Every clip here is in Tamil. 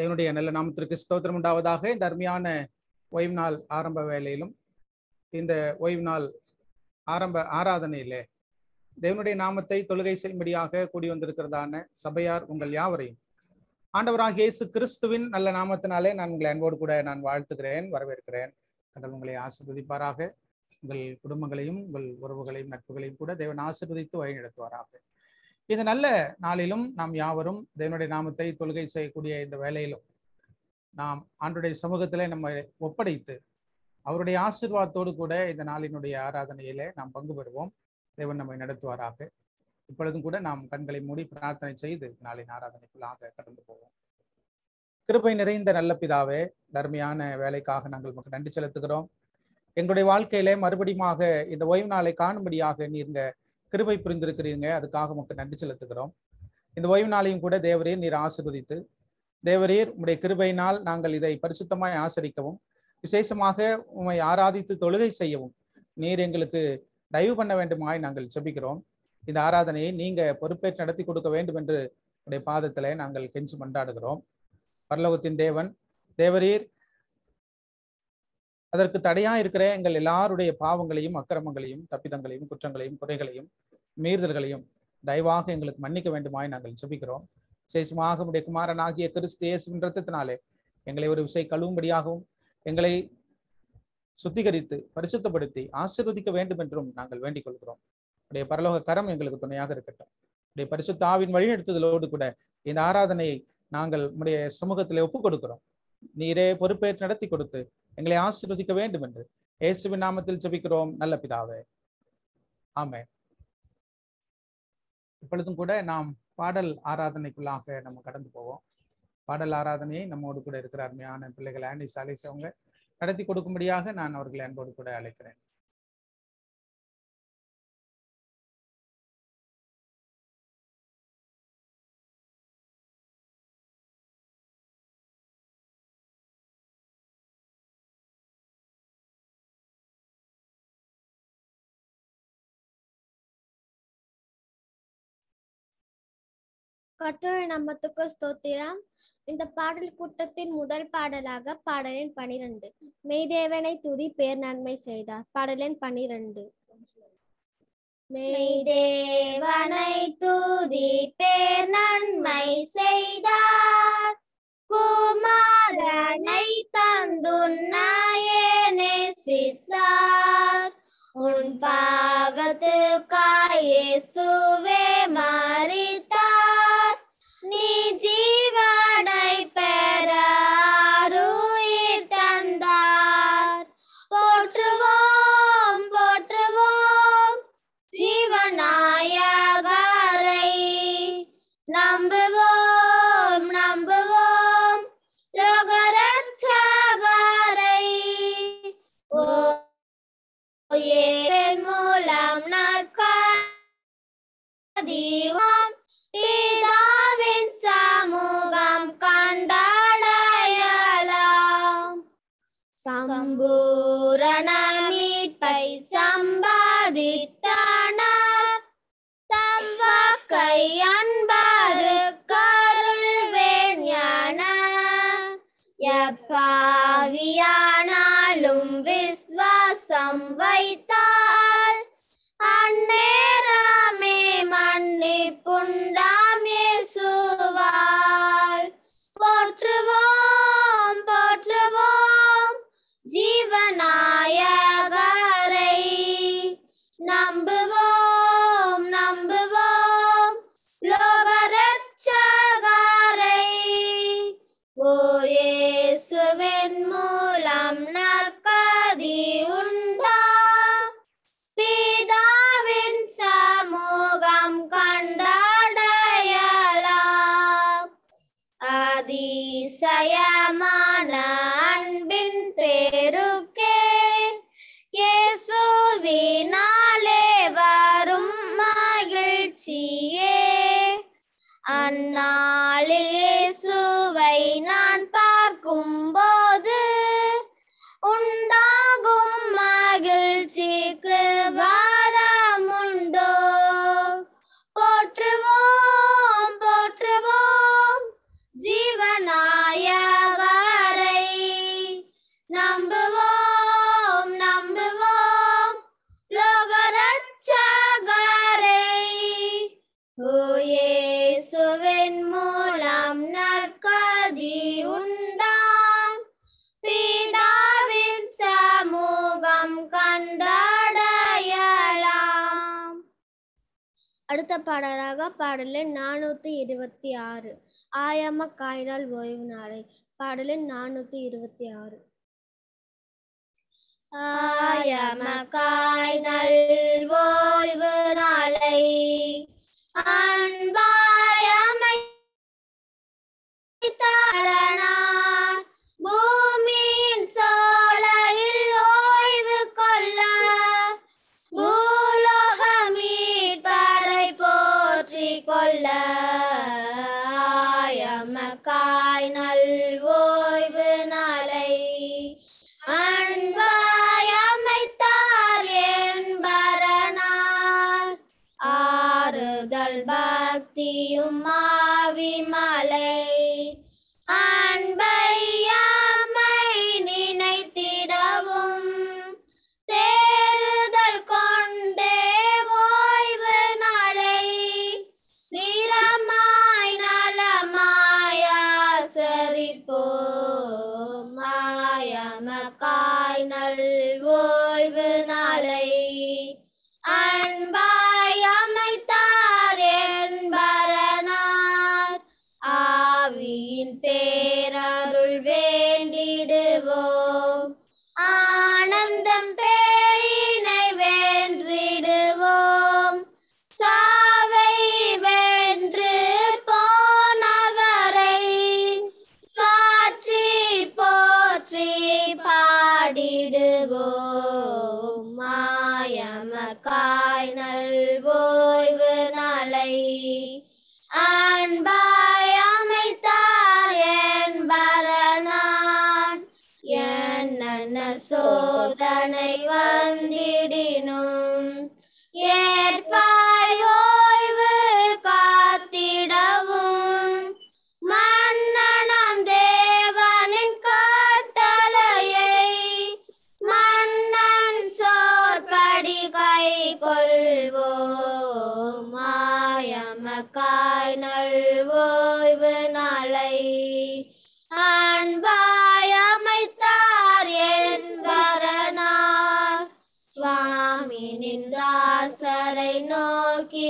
தேவனுடைய நல்ல நாமத்திற்கு ஸ்தோத்திரம் உண்டாவதாக இந்த அருமையான ஓய்வு நாள் ஆரம்ப வேலையிலும் இந்த ஓய்வு நாள் ஆரம்ப ஆராதனையிலே தேவனுடைய நாமத்தை தொழுகை செய்யும்படியாக கூடி வந்திருக்கிறதான சபையார் உங்கள் யாவரையும் ஆண்டவராக இயேசு கிறிஸ்துவின் நல்ல நாமத்தினாலே நான் உங்களை அன்போடு கூட நான் வாழ்த்துகிறேன் வரவேற்கிறேன் கடல் உங்களை ஆசிர்வதிப்பாராக உங்கள் குடும்பங்களையும் உங்கள் உறவுகளையும் நட்புகளையும் கூட தேவன் ஆசிர்வதித்து வழிநடத்துவாராக இந்த நல்ல நாளிலும் நாம் யாவரும் தேவனுடைய நாமத்தை தொழுகை செய்யக்கூடிய இந்த வேலையிலும் நாம் ஆண்டுடைய சமூகத்திலே நம்ம ஒப்படைத்து அவருடைய ஆசிர்வாதத்தோடு கூட இந்த நாளினுடைய ஆராதனையிலே நாம் பங்கு பெறுவோம் தேவன் நம்மை நடத்துவாராக இப்பொழுதும் கூட நாம் கண்களை மூடி பிரார்த்தனை செய்து நாளின் ஆராதனைக்குள்ளாக கடந்து போவோம் திருப்பை நிறைந்த நல்ல பிதாவே தர்மையான வேலைக்காக நாங்கள் உங்களுக்கு நன்றி செலுத்துகிறோம் எங்களுடைய வாழ்க்கையிலே மறுபடியும் இந்த ஓய்வு நாளை காணும்படியாக நீங்க கிருபை புரிந்திருக்கிறீங்க அதுக்காக உமக்கு நன்றி செலுத்துகிறோம் இந்த ஓய்வு நாளையும் கூட தேவரீர் நீர் ஆசிர்வதித்து தேவரீர் உடைய கிருபையினால் நாங்கள் இதை பரிசுத்தமாய் ஆசரிக்கவும் விசேஷமாக உண்மை ஆராதித்து தொழுகை செய்யவும் நீர் எங்களுக்கு தயவு பண்ண வேண்டுமாய் நாங்கள் செபிக்கிறோம் இந்த ஆராதனையை நீங்க பொறுப்பேற்று நடத்தி கொடுக்க வேண்டும் என்று உடைய பாதத்தில் நாங்கள் கெஞ்சு மன்றாடுகிறோம் பரலோகத்தின் தேவன் தேவரீர் அதற்கு தடையா இருக்கிற எங்கள் எல்லாருடைய பாவங்களையும் அக்கிரமங்களையும் தப்பிதங்களையும் குற்றங்களையும் குறைகளையும் மீறுதல்களையும் தயவாக எங்களுக்கு மன்னிக்க வேண்டுமாய் நாங்கள் சுபிக்கிறோம் விசேஷமாக உடைய குமாரன் ஆகிய கிறிஸ்து ரத்தத்தினாலே எங்களை ஒரு விசை கழுவும்படியாகவும் எங்களை சுத்திகரித்து பரிசுத்தப்படுத்தி ஆசிர்வதிக்க வேண்டும் என்றும் நாங்கள் வேண்டிக் கொள்கிறோம் உடைய பரலோக கரம் எங்களுக்கு துணையாக இருக்கட்டும் உடைய பரிசுத்த ஆவின் வழிநடத்துதலோடு கூட இந்த ஆராதனையை நாங்கள் உடைய சமூகத்திலே ஒப்புக் கொடுக்கிறோம் நீரே பொறுப்பேற்று நடத்தி கொடுத்து எங்களை ஆசீர்வதிக்க வேண்டும் என்று இயேசுவின் நாமத்தில் ஜபிக்கிறோம் நல்ல பிதாவே ஆமே இப்பொழுதும் கூட நாம் பாடல் ஆராதனைக்குள்ளாக நம்ம கடந்து போவோம் பாடல் ஆராதனையை நம்மோடு கூட இருக்கிற அருமையான பிள்ளைகள் ஆண்டி சாலை அவங்க நடத்தி கொடுக்கும்படியாக நான் அவர்களை அன்போடு கூட அழைக்கிறேன் கர்த்தருடைய நாமத்துக்கு ஸ்தோத்திரம் இந்த பாடல் கூட்டத்தின் முதல் பாடலாக பாடலின் பனிரெண்டு மெய்தேவனை துதி பேர் நன்மை செய்தார் பாடலின் பனிரெண்டு மெய்தேவனை துதி பேர் நன்மை செய்தார் குமாரனை தந்துன்னாயே சித்தார் உன் பாவத்துக்காயே சுவே மாறித்த जीवा அப்பாவியானாலும் விஸ்வாசம் வைத்து பாடலாக பாடல் நானூற்றி இருபத்தி ஆறு ஆயம்ம காயினால் ஓய்வு நாளை பாடல் நானூற்றி இருபத்தி ஆறு ஆயாம காய்நல் ஓய்வு நாளை அன்பாயமை போ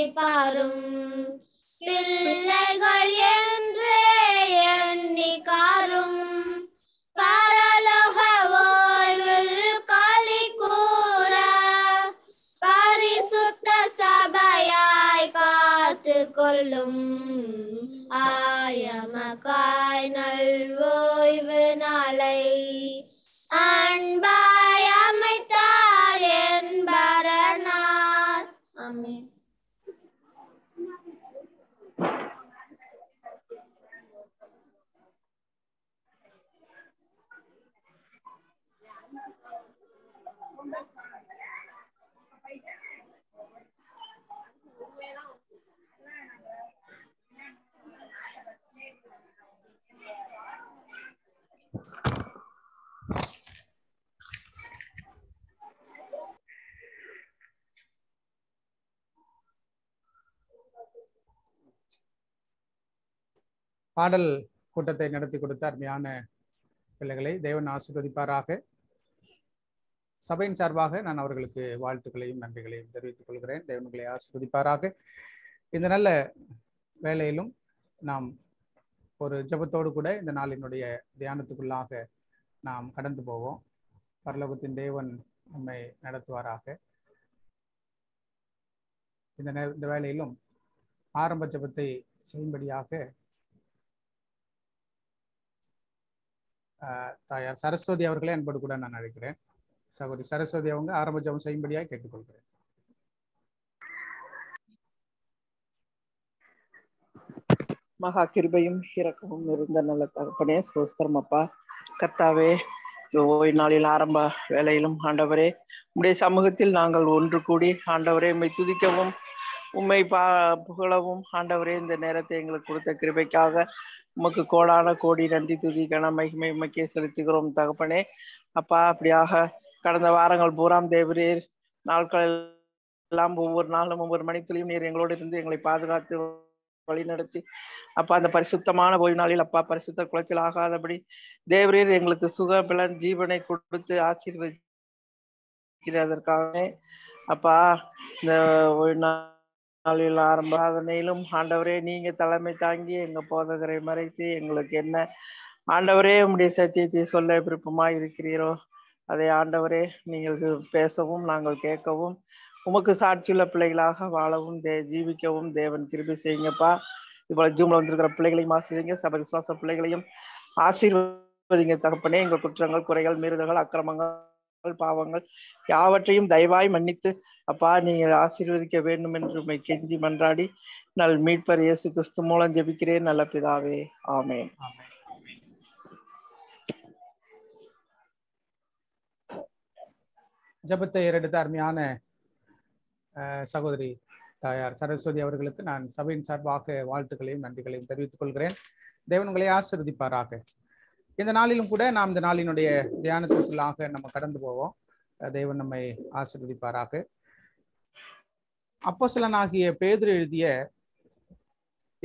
தீர்ப்பாரும் பிள்ளைகள் என்றே எண்ணி காரும் ஓய்வில் கொள்ளும் நல் ஓய்வு நாளை அன்பா பாடல் கூட்டத்தை நடத்தி கொடுத்த அருமையான பிள்ளைகளை தேவன் ஆசிர்வதிப்பாராக சபையின் சார்பாக நான் அவர்களுக்கு வாழ்த்துக்களையும் நன்றிகளையும் தெரிவித்துக் கொள்கிறேன் தேவன்களை ஆசிர்வதிப்பாராக இந்த நல்ல வேலையிலும் நாம் ஒரு ஜபத்தோடு கூட இந்த நாளினுடைய தியானத்துக்குள்ளாக நாம் கடந்து போவோம் பரலோகத்தின் தேவன் நம்மை நடத்துவாராக இந்த இந்த வேலையிலும் ஆரம்ப ஜபத்தை செய்யும்படியாக தாயார் சரஸ்வதி அவர்களே அன்பு கூட நான் அழைக்கிறேன் சகோதரி சரஸ்வதி அவங்க ஆரம்ப ஜபம் செய்யும்படியாக கேட்டுக்கொள்கிறேன் மகா கிருபையும் இறக்கமும் இருந்த நல்ல தகப்பனே சோஸ்தரம் அப்பா கர்த்தாவே ஓய்வு நாளில் ஆரம்ப வேலையிலும் ஆண்டவரே உடைய சமூகத்தில் நாங்கள் ஒன்று கூடி ஆண்டவரே உண்மை துதிக்கவும் உண்மை பா புகழவும் ஆண்டவரே இந்த நேரத்தை எங்களுக்கு கொடுத்த கிருபைக்காக உமக்கு கோடான கோடி நன்றி துதி கன மகிமை உமக்கே செலுத்துகிறோம் தகப்பனே அப்பா அப்படியாக கடந்த வாரங்கள் பூராம் தேவரீர் நாட்கள் எல்லாம் ஒவ்வொரு நாளும் ஒவ்வொரு மணித்துளியும் நீர் எங்களோடு இருந்து எங்களை பாதுகாத்து வழிநடத்தி அப்பா அந்த பரிசுத்தமான ஓய்வு நாளில் அப்பா பரிசுத்த குளத்தில் ஆகாதபடி தேவரீர் எங்களுக்கு சுக பலன் ஜீவனை கொடுத்து ஆசீர்வதிக்கிறதற்காக அப்பா இந்த நாளில் ஆரம்பாதனையிலும் ஆண்டவரே நீங்க தலைமை தாங்கி எங்க போதகரை மறைத்து எங்களுக்கு என்ன ஆண்டவரே உங்களுடைய சத்தியத்தை சொல்ல விருப்பமா இருக்கிறீரோ அதை ஆண்டவரே நீங்கள் பேசவும் நாங்கள் கேட்கவும் உமக்கு சாட்சியுள்ள பிள்ளைகளாக வாழவும் தே ஜீவிக்கவும் தேவன் கிருபி செய்யுங்கப்பா இவ்வளவு ஜூம்ல வந்திருக்கிற பிள்ளைகளையும் ஆசிரியங்க சப பிள்ளைகளையும் ஆசீர்வதிங்க தகப்பனே எங்கள் குற்றங்கள் குறைகள் மீறுதல்கள் அக்கிரமங்கள் பாவங்கள் யாவற்றையும் தயவாய் மன்னித்து அப்பா நீங்கள் ஆசீர்வதிக்க வேண்டும் என்று உண்மை கெஞ்சி மன்றாடி நல் மீட்பர் இயேசு கிறிஸ்து மூலம் ஜபிக்கிறேன் நல்ல பிதாவே ஆமேன் ஜபத்தை ஏறெடுத்த அருமையான சகோதரி தாயார் சரஸ்வதி அவர்களுக்கு நான் சபையின் சார்பாக வாழ்த்துக்களையும் நன்றிகளையும் தெரிவித்துக் கொள்கிறேன் தேவன்களை ஆசிர்வதிப்பாராக இந்த நாளிலும் கூட நாம் இந்த நாளினுடைய தியானத்திற்குள்ளாக நம்ம கடந்து போவோம் தெய்வன் நம்மை ஆசிர்வதிப்பாராக அப்போசலனாகிய பேதர் எழுதிய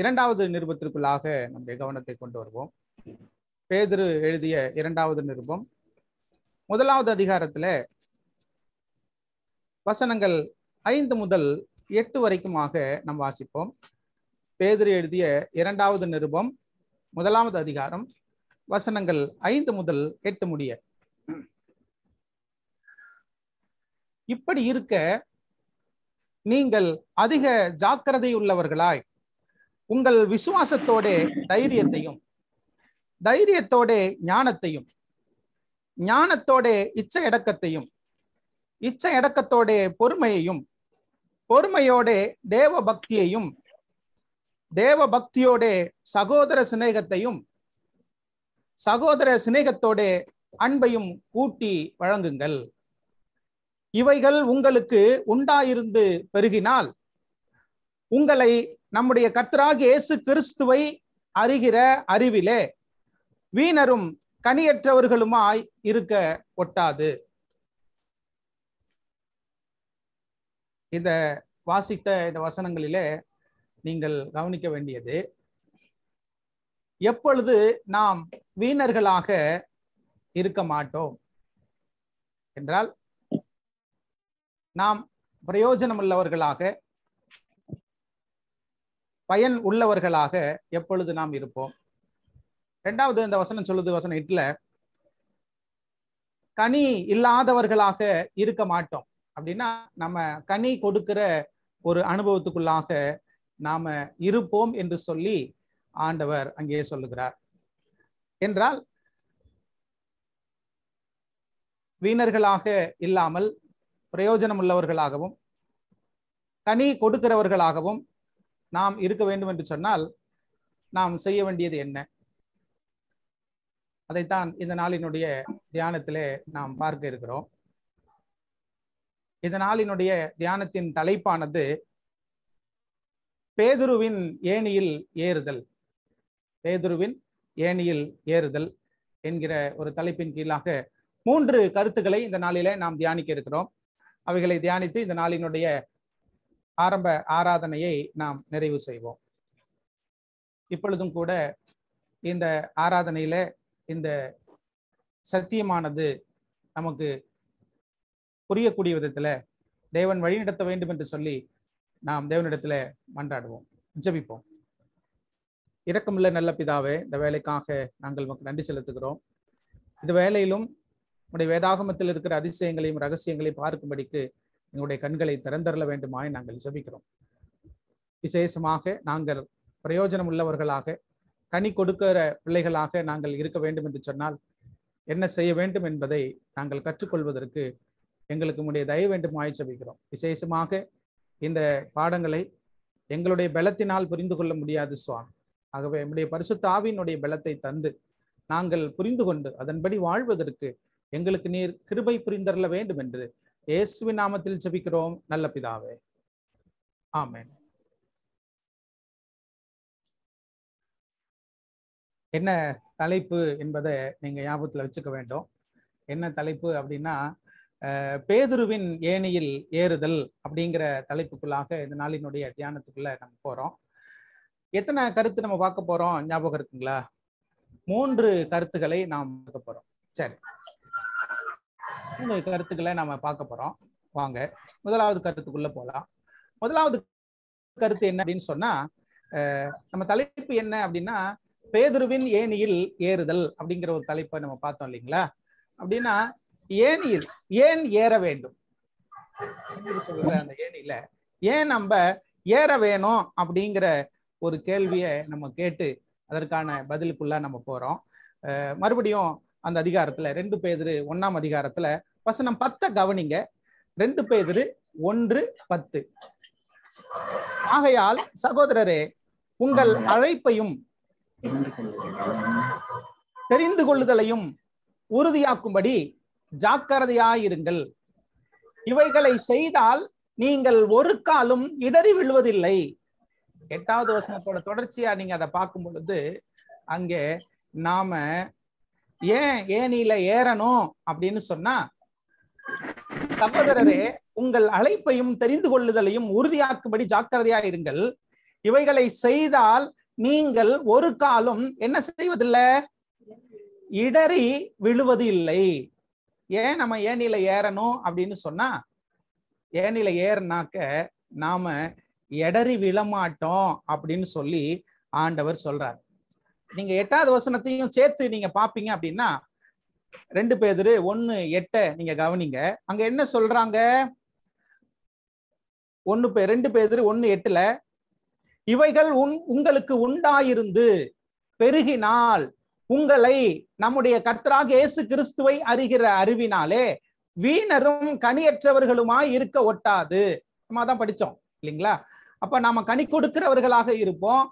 இரண்டாவது நிருபத்திற்குள்ளாக நம்முடைய கவனத்தை கொண்டு வருவோம் பேதரு எழுதிய இரண்டாவது நிருபம் முதலாவது அதிகாரத்துல வசனங்கள் ஐந்து முதல் எட்டு வரைக்குமாக நாம் வாசிப்போம் பேதரு எழுதிய இரண்டாவது நிருபம் முதலாவது அதிகாரம் வசனங்கள் ஐந்து முதல் எட்டு முடிய இப்படி இருக்க நீங்கள் அதிக ஜாக்கிரதை உள்ளவர்களாய் உங்கள் விசுவாசத்தோட தைரியத்தையும் தைரியத்தோட ஞானத்தையும் ஞானத்தோட இச்ச இடக்கத்தையும் இச்ச இடக்கத்தோட பொறுமையையும் பொறுமையோட தேவ பக்தியையும் தேவ பக்தியோட சகோதர சிநேகத்தையும் சகோதர சிநேகத்தோடு அன்பையும் கூட்டி வழங்குங்கள் இவைகள் உங்களுக்கு உண்டாயிருந்து பெருகினால் உங்களை நம்முடைய கர்த்தராக இயேசு கிறிஸ்துவை அறிகிற அறிவிலே வீணரும் கனியற்றவர்களுமாய் இருக்க ஒட்டாது இத வாசித்த இந்த வசனங்களிலே நீங்கள் கவனிக்க வேண்டியது எப்பொழுது நாம் வீணர்களாக இருக்க மாட்டோம் என்றால் நாம் பிரயோஜனம் உள்ளவர்களாக பயன் உள்ளவர்களாக எப்பொழுது நாம் இருப்போம் ரெண்டாவது இந்த வசனம் சொல்லுது வசனம் இட்ல கனி இல்லாதவர்களாக இருக்க மாட்டோம் அப்படின்னா நம்ம கனி கொடுக்கிற ஒரு அனுபவத்துக்குள்ளாக நாம இருப்போம் என்று சொல்லி ஆண்டவர் அங்கே சொல்லுகிறார் என்றால் வீணர்களாக இல்லாமல் பிரயோஜனம் உள்ளவர்களாகவும் தனி கொடுக்கிறவர்களாகவும் நாம் இருக்க வேண்டும் என்று சொன்னால் நாம் செய்ய வேண்டியது என்ன அதைத்தான் இந்த நாளினுடைய தியானத்திலே நாம் பார்க்க இருக்கிறோம் இந்த நாளினுடைய தியானத்தின் தலைப்பானது பேதுருவின் ஏணியில் ஏறுதல் பேதுருவின் ஏணியில் ஏறுதல் என்கிற ஒரு தலைப்பின் கீழாக மூன்று கருத்துக்களை இந்த நாளில நாம் தியானிக்க இருக்கிறோம் அவைகளை தியானித்து இந்த நாளினுடைய ஆரம்ப ஆராதனையை நாம் நிறைவு செய்வோம் இப்பொழுதும் கூட இந்த ஆராதனையில இந்த சத்தியமானது நமக்கு புரியக்கூடிய விதத்துல தேவன் வழிநடத்த வேண்டும் என்று சொல்லி நாம் தேவனிடத்துல மன்றாடுவோம் ஜபிப்போம் இறக்கமுள்ள நல்ல பிதாவே இந்த வேலைக்காக நாங்கள் உங்களுக்கு நன்றி செலுத்துகிறோம் இந்த வேலையிலும் உங்களுடைய வேதாகமத்தில் இருக்கிற அதிசயங்களையும் ரகசியங்களையும் பார்க்கும்படிக்கு எங்களுடைய கண்களை திறந்தரல வேண்டுமாய் நாங்கள் ஜபிக்கிறோம் விசேஷமாக நாங்கள் பிரயோஜனம் உள்ளவர்களாக கனி கொடுக்கிற பிள்ளைகளாக நாங்கள் இருக்க வேண்டும் என்று சொன்னால் என்ன செய்ய வேண்டும் என்பதை நாங்கள் கற்றுக்கொள்வதற்கு எங்களுக்கு உங்களுடைய தயவு வேண்டுமாய் ஜபிக்கிறோம் விசேஷமாக இந்த பாடங்களை எங்களுடைய பலத்தினால் புரிந்து கொள்ள முடியாது சுவாமி ஆகவே எம்முடைய பரிசுத்த ஆவியினுடைய பலத்தை தந்து நாங்கள் புரிந்து கொண்டு அதன்படி வாழ்வதற்கு எங்களுக்கு நீர் கிருபை புரிந்தரல வேண்டும் என்று இயேசுவின் நாமத்தில் ஜபிக்கிறோம் நல்ல பிதாவே ஆமேன் என்ன தலைப்பு என்பதை நீங்க ஞாபகத்துல வச்சுக்க வேண்டும் என்ன தலைப்பு அப்படின்னா பேதுருவின் ஏணியில் ஏறுதல் அப்படிங்கிற தலைப்புக்குள்ளாக இந்த நாளினுடைய தியானத்துக்குள்ள நம்ம போறோம் எத்தனை கருத்து நம்ம பார்க்க போறோம் ஞாபகம் இருக்குங்களா மூன்று கருத்துக்களை நாம் பார்க்க போறோம் சரி மூணு கருத்துக்களை நாம பார்க்க போறோம் வாங்க முதலாவது கருத்துக்குள்ள போலாம் முதலாவது கருத்து என்ன அப்படின்னு சொன்னா நம்ம தலைப்பு என்ன அப்படின்னா பேதுருவின் ஏனியில் ஏறுதல் அப்படிங்கிற ஒரு தலைப்பை நம்ம பார்த்தோம் இல்லைங்களா அப்படின்னா ஏனியில் ஏன் ஏற வேண்டும் சொல்ற அந்த ஏனியில ஏன் நம்ம ஏற வேணும் அப்படிங்கிற ஒரு கேள்வியை நம்ம கேட்டு அதற்கான பதிலுக்குள்ள நம்ம போறோம் மறுபடியும் அந்த அதிகாரத்துல ரெண்டு பேதிரு ஒன்னாம் அதிகாரத்துல வசனம் பத்த கவனிங்க ரெண்டு பேதிரு ஒன்று பத்து ஆகையால் சகோதரரே உங்கள் அழைப்பையும் தெரிந்து கொள்ளுதலையும் உறுதியாக்கும்படி ஜாக்கிரதையாயிருங்கள் இவைகளை செய்தால் நீங்கள் ஒரு காலும் இடறி விழுவதில்லை எட்டாவது வசனத்தோட தொடர்ச்சியா நீங்க அதை பார்க்கும் பொழுது அங்கே நாம ஏன் ஏனில ஏறணும் அப்படின்னு சொன்னா சகோதரரே உங்கள் அழைப்பையும் தெரிந்து கொள்ளுதலையும் உறுதியாக்கும்படி ஜாக்கிரதையா இருங்கள் இவைகளை செய்தால் நீங்கள் ஒரு காலம் என்ன செய்வதில்லை இடறி விழுவது இல்லை ஏன் நம்ம ஏனில ஏறணும் அப்படின்னு சொன்னா ஏனில ஏறினாக்க நாம எடறி விழமாட்டோம் அப்படின்னு சொல்லி ஆண்டவர் சொல்றார் நீங்க எட்டாவது வசனத்தையும் சேர்த்து நீங்க பாப்பீங்க அப்படின்னா ரெண்டு பேர் ஒன்னு எட்ட நீங்க கவனிங்க அங்க என்ன சொல்றாங்க ஒன்னு ரெண்டு பேர் ஒன்னு எட்டுல இவைகள் உன் உங்களுக்கு உண்டாயிருந்து பெருகினால் உங்களை நம்முடைய கர்த்தராக இயேசு கிறிஸ்துவை அறிகிற அறிவினாலே வீணரும் கனியற்றவர்களுமாய் இருக்க ஒட்டாது நம்ம தான் படிச்சோம் இல்லைங்களா அப்ப நாம கனி கொடுக்கிறவர்களாக இருப்போம்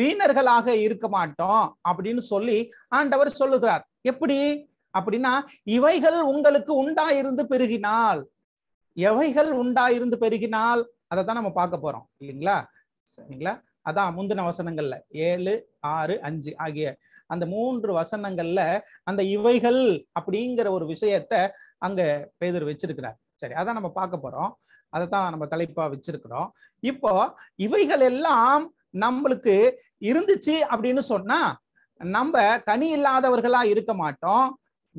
வீணர்களாக இருக்க மாட்டோம் அப்படின்னு சொல்லி ஆண்டவர் சொல்லுகிறார் எப்படி அப்படின்னா இவைகள் உங்களுக்கு உண்டாயிருந்து பெருகினால் எவைகள் உண்டாயிருந்து பெருகினால் அதை தான் நம்ம பார்க்க போறோம் இல்லைங்களா சரிங்களா அதான் முந்தின வசனங்கள்ல ஏழு ஆறு அஞ்சு ஆகிய அந்த மூன்று வசனங்கள்ல அந்த இவைகள் அப்படிங்கிற ஒரு விஷயத்த அங்க பேதர் வச்சிருக்கிறார் சரி அதான் நம்ம பார்க்க போறோம் அதை தான் நம்ம தலைப்பா வச்சிருக்கிறோம் இப்போ இவைகள் எல்லாம் நம்மளுக்கு இருந்துச்சு அப்படின்னு சொன்னா நம்ம தனி இல்லாதவர்களா இருக்க மாட்டோம்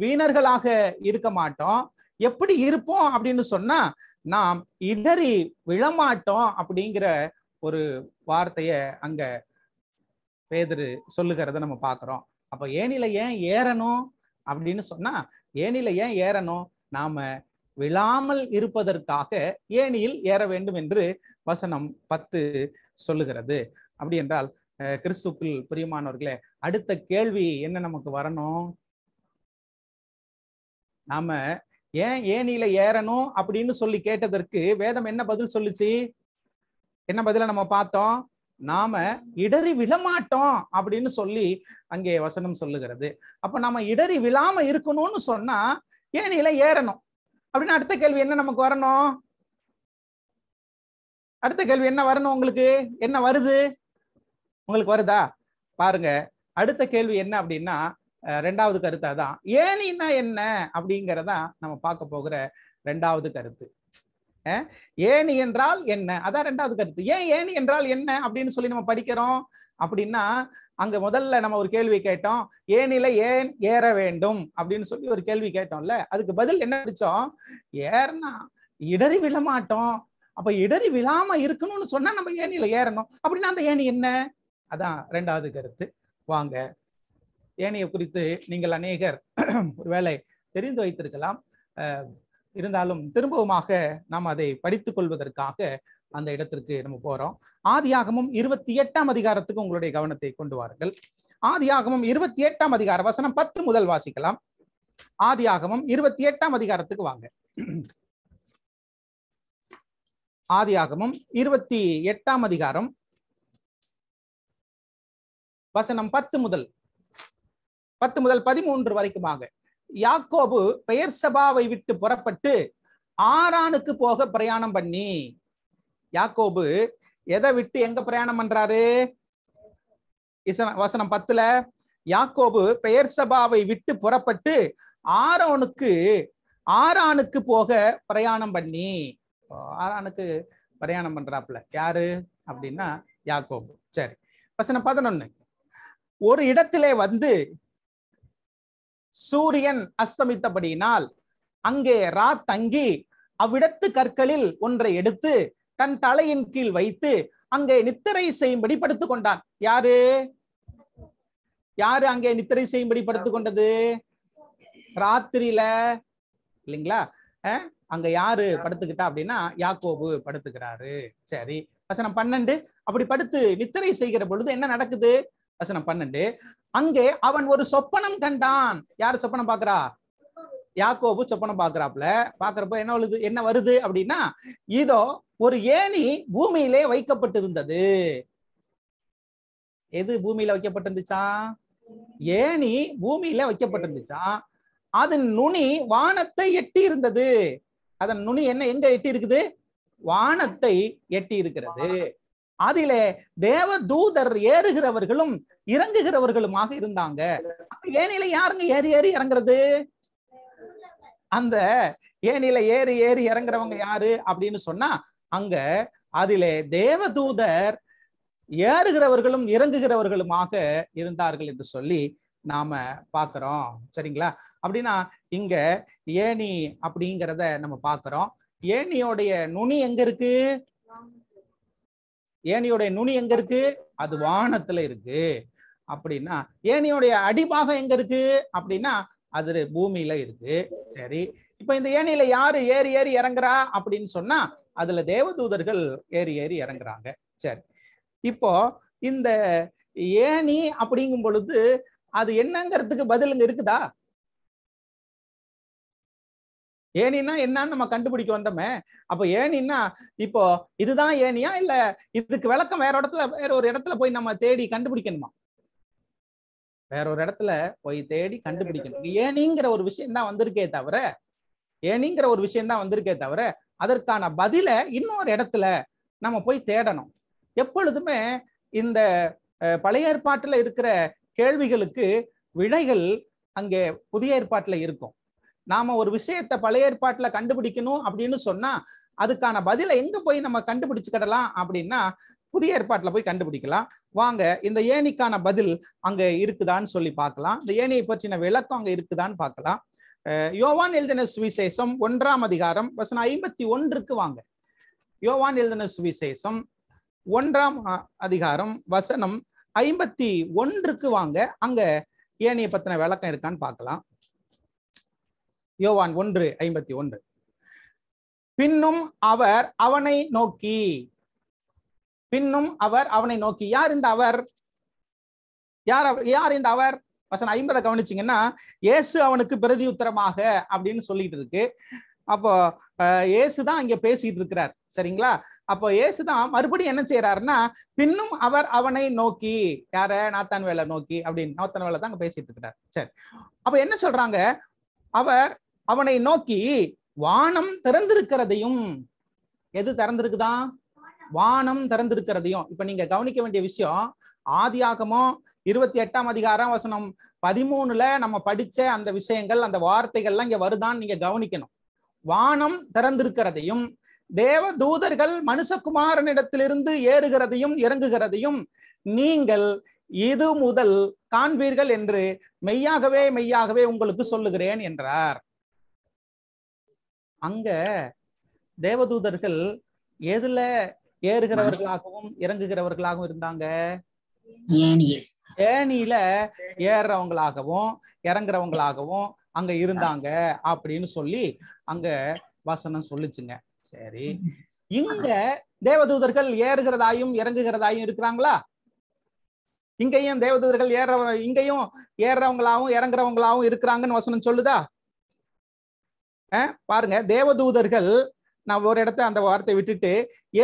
வீணர்களாக இருக்க மாட்டோம் எப்படி இருப்போம் அப்படின்னு சொன்னா நாம் இடறி விழமாட்டோம் அப்படிங்கிற ஒரு வார்த்தைய அங்க பேதரு சொல்லுகிறத நம்ம பாக்குறோம் அப்ப ஏனில ஏன் ஏறணும் அப்படின்னு சொன்னா ஏனில ஏன் ஏறணும் நாம விழாமல் இருப்பதற்காக ஏணியில் ஏற வேண்டும் என்று வசனம் பத்து சொல்லுகிறது அப்படி என்றால் கிறிஸ்துக்குள் பிரியமானவர்களே அடுத்த கேள்வி என்ன நமக்கு வரணும் நாம ஏன் ஏனியில ஏறணும் அப்படின்னு சொல்லி கேட்டதற்கு வேதம் என்ன பதில் சொல்லுச்சு என்ன பதில நம்ம பார்த்தோம் நாம இடறி விழமாட்டோம் அப்படின்னு சொல்லி அங்கே வசனம் சொல்லுகிறது அப்ப நாம இடறி விழாம இருக்கணும்னு சொன்னா ஏனியில ஏறணும் அப்படின்னு அடுத்த கேள்வி என்ன நமக்கு வரணும் அடுத்த கேள்வி என்ன வரணும் உங்களுக்கு என்ன வருது உங்களுக்கு வருதா பாருங்க அடுத்த கேள்வி என்ன அப்படின்னா ரெண்டாவது கருத்தா தான் ஏனின்னா என்ன அப்படிங்கிறதா நம்ம பார்க்க போகிற ரெண்டாவது கருத்து ஏனி என்றால் என்ன அதான் ரெண்டாவது கருத்து ஏன் ஏனி என்றால் என்ன அப்படின்னு சொல்லி நம்ம படிக்கிறோம் அப்படின்னா அங்க முதல்ல நம்ம ஒரு கேள்வி கேட்டோம் ஏனில ஏன் ஏற வேண்டும் அப்படின்னு சொல்லி ஒரு கேள்வி கேட்டோம்ல அதுக்கு பதில் என்ன அடிச்சோம் ஏறனா இடறி விழமாட்டோம் அப்ப இடறி விழாம இருக்கணும்னு சொன்னா நம்ம ஏனில ஏறணும் அப்படின்னா அந்த ஏணி என்ன அதான் ரெண்டாவது கருத்து வாங்க ஏனைய குறித்து நீங்கள் அநேகர் ஒருவேளை தெரிந்து வைத்திருக்கலாம் இருந்தாலும் திரும்பவுமாக நாம் அதை படித்துக் கொள்வதற்காக அந்த இடத்திற்கு நம்ம போறோம் ஆதியாகமும் இருபத்தி எட்டாம் அதிகாரத்துக்கு உங்களுடைய கவனத்தை கொண்டு வாருங்கள் ஆதியாகமும் இருபத்தி எட்டாம் அதிகார வசனம் பத்து முதல் வாசிக்கலாம் ஆதியாகமும் இருபத்தி எட்டாம் அதிகாரத்துக்கு வாங்க ஆதியாகமும் இருபத்தி எட்டாம் அதிகாரம் வசனம் பத்து முதல் பத்து முதல் பதிமூன்று வரைக்குமாக யாக்கோபு பெயர் சபாவை விட்டு புறப்பட்டு ஆரானுக்கு போக பிரயாணம் பண்ணி யாக்கோபு எதை விட்டு எங்க பிரயாணம் பண்றாரு வசனம் பத்துல யாக்கோபு பெயர் சபாவை விட்டு புறப்பட்டு ஆரோனுக்கு ஆரானுக்கு போக பிரயாணம் பண்ணி ஆரானுக்கு பிரயாணம் பண்றாப்புல யாரு அப்படின்னா யாக்கோபு சரி வசனம் பதினொன்னு ஒரு இடத்திலே வந்து சூரியன் அஸ்தமித்தபடியினால் அங்கே ரா தங்கி அவ்விடத்து கற்களில் ஒன்றை எடுத்து தன் தலையின் கீழ் வைத்து அங்கே நித்திரை செய்யும்படி படுத்துக் கொண்டான் யாரு யாரு அங்கே நித்திரை செய்யும்படி படுத்துக் கொண்டது ராத்திரியில இல்லைங்களா அங்க யாரு படுத்துக்கிட்டா அப்படின்னா யாக்கோபு படுத்துக்கிறாரு சரி வசனம் பன்னெண்டு அப்படி படுத்து நித்திரை செய்கிற பொழுது என்ன நடக்குது வசனம் பன்னெண்டு அங்கே அவன் ஒரு சொப்பனம் கண்டான் யாரு சொப்பனம் பாக்குறா யாக்கோபு சொப்பனை பார்க்குறாப்புல பார்க்குறப்ப என்ன வருது என்ன வருது அப்படின்னா இதோ ஒரு ஏணி பூமியிலே வைக்கப்பட்டிருந்தது எது பூமியில வைக்கப்பட்டிருந்துச்சா ஏணி பூமியில வைக்கப்பட்டிருந்துச்சா அதன் நுனி வானத்தை எட்டி இருந்தது அதன் நுனி என்ன எங்க எட்டி இருக்குது வானத்தை எட்டி இருக்கிறது அதிலே தேவ தூதர் ஏறுகிறவர்களும் இறங்குகிறவர்களுமாக இருந்தாங்க ஏனில யாருங்க ஏறி ஏறி இறங்குறது அந்த ஏனில ஏறி ஏறி இறங்குறவங்க யாரு அப்படின்னு சொன்னா அங்க அதிலே தேவதூதர் ஏறுகிறவர்களும் இறங்குகிறவர்களுமாக இருந்தார்கள் என்று சொல்லி நாம பாக்குறோம் சரிங்களா அப்படின்னா இங்க ஏணி அப்படிங்கிறத நம்ம பாக்குறோம் ஏணியோடைய நுனி எங்க இருக்கு ஏனியோடைய நுனி எங்க இருக்கு அது வானத்துல இருக்கு அப்படின்னா ஏனியோடைய அடிபாகம் எங்க இருக்கு அப்படின்னா அது பூமியில இருக்கு சரி இப்ப இந்த ஏனையில யாரு ஏறி ஏறி இறங்குறா அப்படின்னு சொன்னா அதுல தேவதூதர்கள் ஏறி ஏறி இறங்குறாங்க சரி இப்போ இந்த ஏனி அப்படிங்கும் பொழுது அது என்னங்கிறதுக்கு பதிலுங்க இருக்குதா ஏனின்னா என்னன்னு நம்ம கண்டுபிடிக்க வந்தோமே அப்ப ஏனின்னா இப்போ இதுதான் ஏனியா இல்ல இதுக்கு விளக்கம் வேற இடத்துல வேற ஒரு இடத்துல போய் நம்ம தேடி கண்டுபிடிக்கணுமா வேற ஒரு இடத்துல போய் தேடி கண்டுபிடிக்கணும் ஏனிங்கிற ஒரு விஷயம் தான் வந்திருக்கே தவிர ஏனிங்கிற ஒரு விஷயம் தான் வந்திருக்கே தவிர அதற்கான பதில இன்னொரு இடத்துல நம்ம போய் தேடணும் எப்பொழுதுமே இந்த பழைய ஏற்பாட்டில் இருக்கிற கேள்விகளுக்கு விடைகள் அங்கே புதிய ஏற்பாட்டில் இருக்கும் நாம ஒரு விஷயத்தை பழைய ஏற்பாட்டில் கண்டுபிடிக்கணும் அப்படின்னு சொன்னா அதுக்கான பதிலை எங்க போய் நம்ம கண்டுபிடிச்சுக்கிடலாம் அப்படின்னா புதிய ஏற்பாட்டில் போய் கண்டுபிடிக்கலாம் வாங்க இந்த ஏணிக்கான பதில் அங்கே இருக்குதான்னு சொல்லி பார்க்கலாம் இந்த ஏனியை பற்றின விளக்கம் அங்கே இருக்குதான்னு பார்க்கலாம் யோவான் எழுதின சுவிசேஷம் ஒன்றாம் அதிகாரம் வசனம் ஐம்பத்தி ஒன்றுக்கு வாங்க யோவான் எழுதின சுவிசேஷம் ஒன்றாம் அதிகாரம் வசனம் ஐம்பத்தி ஒன்றுக்கு வாங்க அங்க ஏனைய பத்தின விளக்கம் இருக்கான்னு பார்க்கலாம் யோவான் ஒன்று ஐம்பத்தி ஒன்று பின்னும் அவர் அவனை நோக்கி பின்னும் அவர் அவனை நோக்கி யார் இந்த அவர் யார் யார் இந்த அவர் வசனம் ஐம்பதை கவனிச்சிங்கன்னா இயேசு அவனுக்கு பிரதி உத்தரமாக அப்படின்னு சொல்லிட்டு இருக்கு அப்போ இயேசு தான் இங்க பேசிட்டு இருக்கிறார் சரிங்களா அப்போ இயேசு தான் மறுபடியும் என்ன செய்யறாருன்னா பின்னும் அவர் அவனை நோக்கி யார நாத்தான் வேலை நோக்கி அப்படின்னு நாத்தான் வேலை தான் பேசிட்டு இருக்கிறார் சரி அப்ப என்ன சொல்றாங்க அவர் அவனை நோக்கி வானம் திறந்திருக்கிறதையும் எது திறந்திருக்குதான் வானம் திறந்திருக்கிறதையும் இப்ப நீங்க கவனிக்க வேண்டிய விஷயம் ஆதியாகமோ இருபத்தி எட்டாம் அதிகாரம் வசனம் பதிமூணுல நம்ம படிச்ச அந்த விஷயங்கள் அந்த வார்த்தைகள்லாம் இங்க வருதான்னு நீங்க கவனிக்கணும் வானம் திறந்திருக்கிறதையும் தேவ தூதர்கள் மனுஷகுமாரனிடத்திலிருந்து ஏறுகிறதையும் இறங்குகிறதையும் நீங்கள் இது முதல் காண்பீர்கள் என்று மெய்யாகவே மெய்யாகவே உங்களுக்கு சொல்லுகிறேன் என்றார் அங்க தேவதூதர்கள் எதுல ஏறுகிறவர்களாகவும் இறங்குகிறவர்களாகவும் இருந்தாங்க ஏனியில ஏறுறவங்களாகவும் இறங்குறவங்களாகவும் அங்க இருந்தாங்க அப்படின்னு சொல்லி அங்க வசனம் சொல்லுச்சுங்க சரி இங்க தேவதூதர்கள் ஏறுகிறதாயும் இறங்குகிறதாயும் இருக்கிறாங்களா இங்கேயும் தேவதூதர்கள் ஏற இங்கேயும் ஏறுறவங்களாவும் இறங்குறவங்களாவும் இருக்கிறாங்கன்னு வசனம் சொல்லுதா பாருங்க தேவதூதர்கள் நான் ஒரு இடத்த அந்த வார்த்தை விட்டுட்டு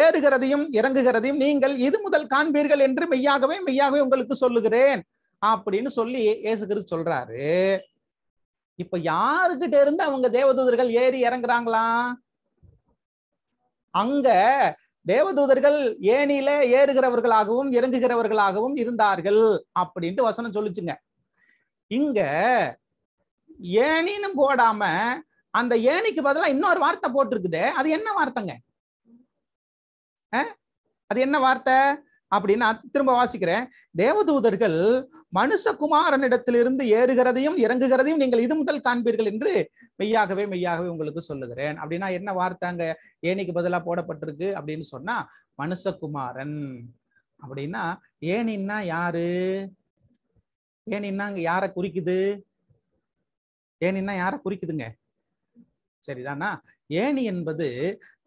ஏறுகிறதையும் இறங்குகிறதையும் நீங்கள் இது முதல் காண்பீர்கள் என்று மெய்யாகவே மெய்யாகவே உங்களுக்கு சொல்லுகிறேன் அப்படின்னு சொல்லி ஏசுகிறது சொல்றாரு இப்ப யாருக்கிட்ட இருந்து அவங்க தேவதூதர்கள் ஏறி இறங்குறாங்களா அங்க தேவதூதர்கள் ஏனியில ஏறுகிறவர்களாகவும் இறங்குகிறவர்களாகவும் இருந்தார்கள் அப்படின்ட்டு வசனம் சொல்லிச்சுங்க இங்க ஏனின்னு போடாம அந்த ஏணிக்கு பதிலாக இன்னொரு வார்த்தை போட்டிருக்குது அது என்ன வார்த்தைங்க அது என்ன வார்த்தை அப்படின்னு திரும்ப வாசிக்கிறேன் தேவதூதர்கள் மனுஷகுமாரனிடத்திலிருந்து ஏறுகிறதையும் இறங்குகிறதையும் நீங்கள் இது முதல் காண்பீர்கள் என்று மெய்யாகவே மெய்யாகவே உங்களுக்கு சொல்லுகிறேன் அப்படின்னா என்ன வார்த்தை அங்க ஏணிக்கு பதிலாக போடப்பட்டிருக்கு அப்படின்னு சொன்னா மனுஷகுமாரன் அப்படின்னா ஏனின்னா யாரு ஏனின்னா அங்க யாரை குறிக்குது ஏனின்னா யாரை குறிக்குதுங்க சரிதானா ஏணி என்பது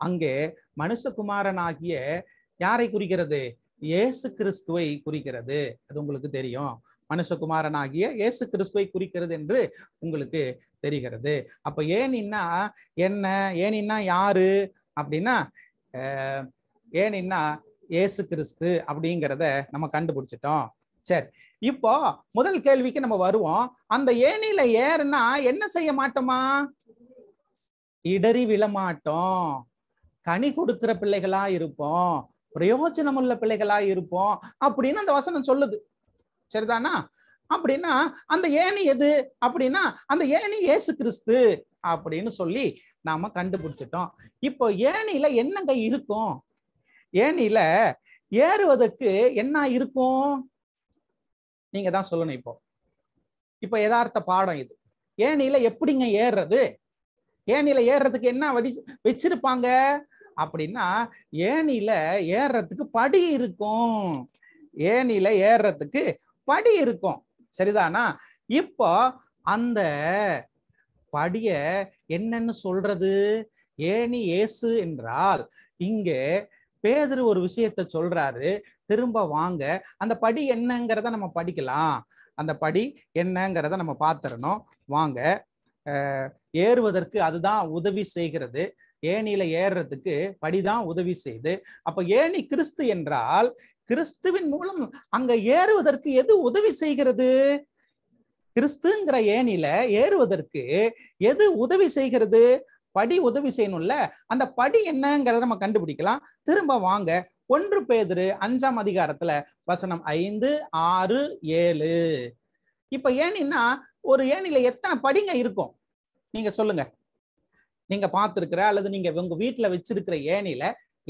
அங்கே மனுஷகுமாரனாகிய யாரை குறிக்கிறது இயேசு கிறிஸ்துவை குறிக்கிறது அது உங்களுக்கு தெரியும் மனுஷகுமாரனாகிய இயேசு கிறிஸ்துவை குறிக்கிறது என்று உங்களுக்கு தெரிகிறது அப்ப ஏனின்னா என்ன ஏனின்னா யாரு அப்படின்னா ஏனின்னா ஏசு கிறிஸ்து அப்படிங்கிறத நம்ம கண்டுபிடிச்சிட்டோம் சரி இப்போ முதல் கேள்விக்கு நம்ம வருவோம் அந்த ஏனில ஏறுனா என்ன செய்ய மாட்டோமா இடறி விழமாட்டோம் கனி கொடுக்கிற பிள்ளைகளா இருப்போம் பிரயோஜனம் உள்ள பிள்ளைகளா இருப்போம் அப்படின்னு அந்த வசனம் சொல்லுது சரிதானா அப்படின்னா அந்த ஏணி எது அப்படின்னா அந்த ஏணி ஏசு கிறிஸ்து அப்படின்னு சொல்லி நாம கண்டுபிடிச்சிட்டோம் இப்போ ஏணியில என்னங்க இருக்கும் ஏணியில ஏறுவதற்கு என்ன இருக்கும் நீங்க தான் சொல்லணும் இப்போ இப்போ யதார்த்த பாடம் இது ஏணியில எப்படிங்க ஏறுறது ஏனியில ஏறுறதுக்கு என்ன வடி வச்சிருப்பாங்க அப்படின்னா ஏனியில ஏறுறதுக்கு படி இருக்கும் ஏனியில ஏறுறதுக்கு படி இருக்கும் சரிதானா இப்போ அந்த படிய என்னன்னு சொல்றது ஏனி ஏசு என்றால் இங்கே பேதர் ஒரு விஷயத்த சொல்றாரு திரும்ப வாங்க அந்த படி என்னங்கிறத நம்ம படிக்கலாம் அந்த படி என்னங்கிறத நம்ம பார்த்துடணும் வாங்க ஏறுவதற்கு அதுதான் உதவி செய்கிறது ஏணியில ஏறுறதுக்கு படிதான் உதவி செய்து அப்ப ஏணி கிறிஸ்து என்றால் கிறிஸ்துவின் மூலம் அங்க ஏறுவதற்கு எது உதவி செய்கிறது கிறிஸ்துங்கிற ஏணில ஏறுவதற்கு எது உதவி செய்கிறது படி உதவி செய்யணும்ல அந்த படி என்னங்கிறத நம்ம கண்டுபிடிக்கலாம் திரும்ப வாங்க ஒன்று பேதிரு அஞ்சாம் அதிகாரத்துல வசனம் ஐந்து ஆறு ஏழு இப்ப ஏனின்னா ஒரு ஏனில எத்தனை படிங்க இருக்கும் நீங்க சொல்லுங்க நீங்க பார்த்துருக்கிற அல்லது நீங்க உங்க வீட்டுல வச்சிருக்கிற ஏனில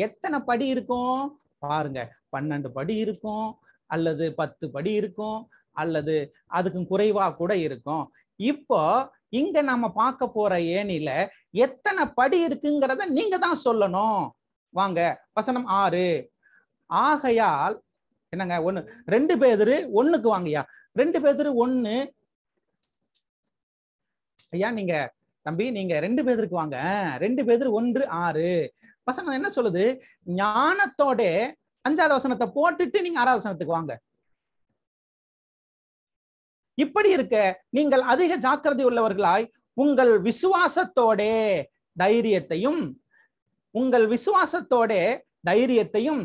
எத்தனை படி இருக்கும் பாருங்க பன்னெண்டு படி இருக்கும் அல்லது பத்து படி இருக்கும் அல்லது அதுக்கும் குறைவா கூட இருக்கும் இப்போ இங்க நாம பார்க்க போற ஏனில எத்தனை படி இருக்குங்கிறத நீங்க தான் சொல்லணும் வாங்க வசனம் ஆறு ஆகையால் என்னங்க ஒன்று ரெண்டு பேதரு ஒன்றுக்கு வாங்கயா ரெண்டு பேதரு ஒன்று ஐயா நீங்க தம்பி நீங்க ரெண்டு பேருக்கு வாங்க ரெண்டு பேர் ஒன்று ஆறு பசங்க என்ன சொல்லுது ஞானத்தோட அஞ்சாவது வசனத்தை போட்டுட்டு நீங்க ஆறாவது வசனத்துக்கு வாங்க இப்படி இருக்க நீங்கள் அதிக ஜாக்கிரதை உள்ளவர்களாய் உங்கள் விசுவாசத்தோட தைரியத்தையும் உங்கள் விசுவாசத்தோட தைரியத்தையும்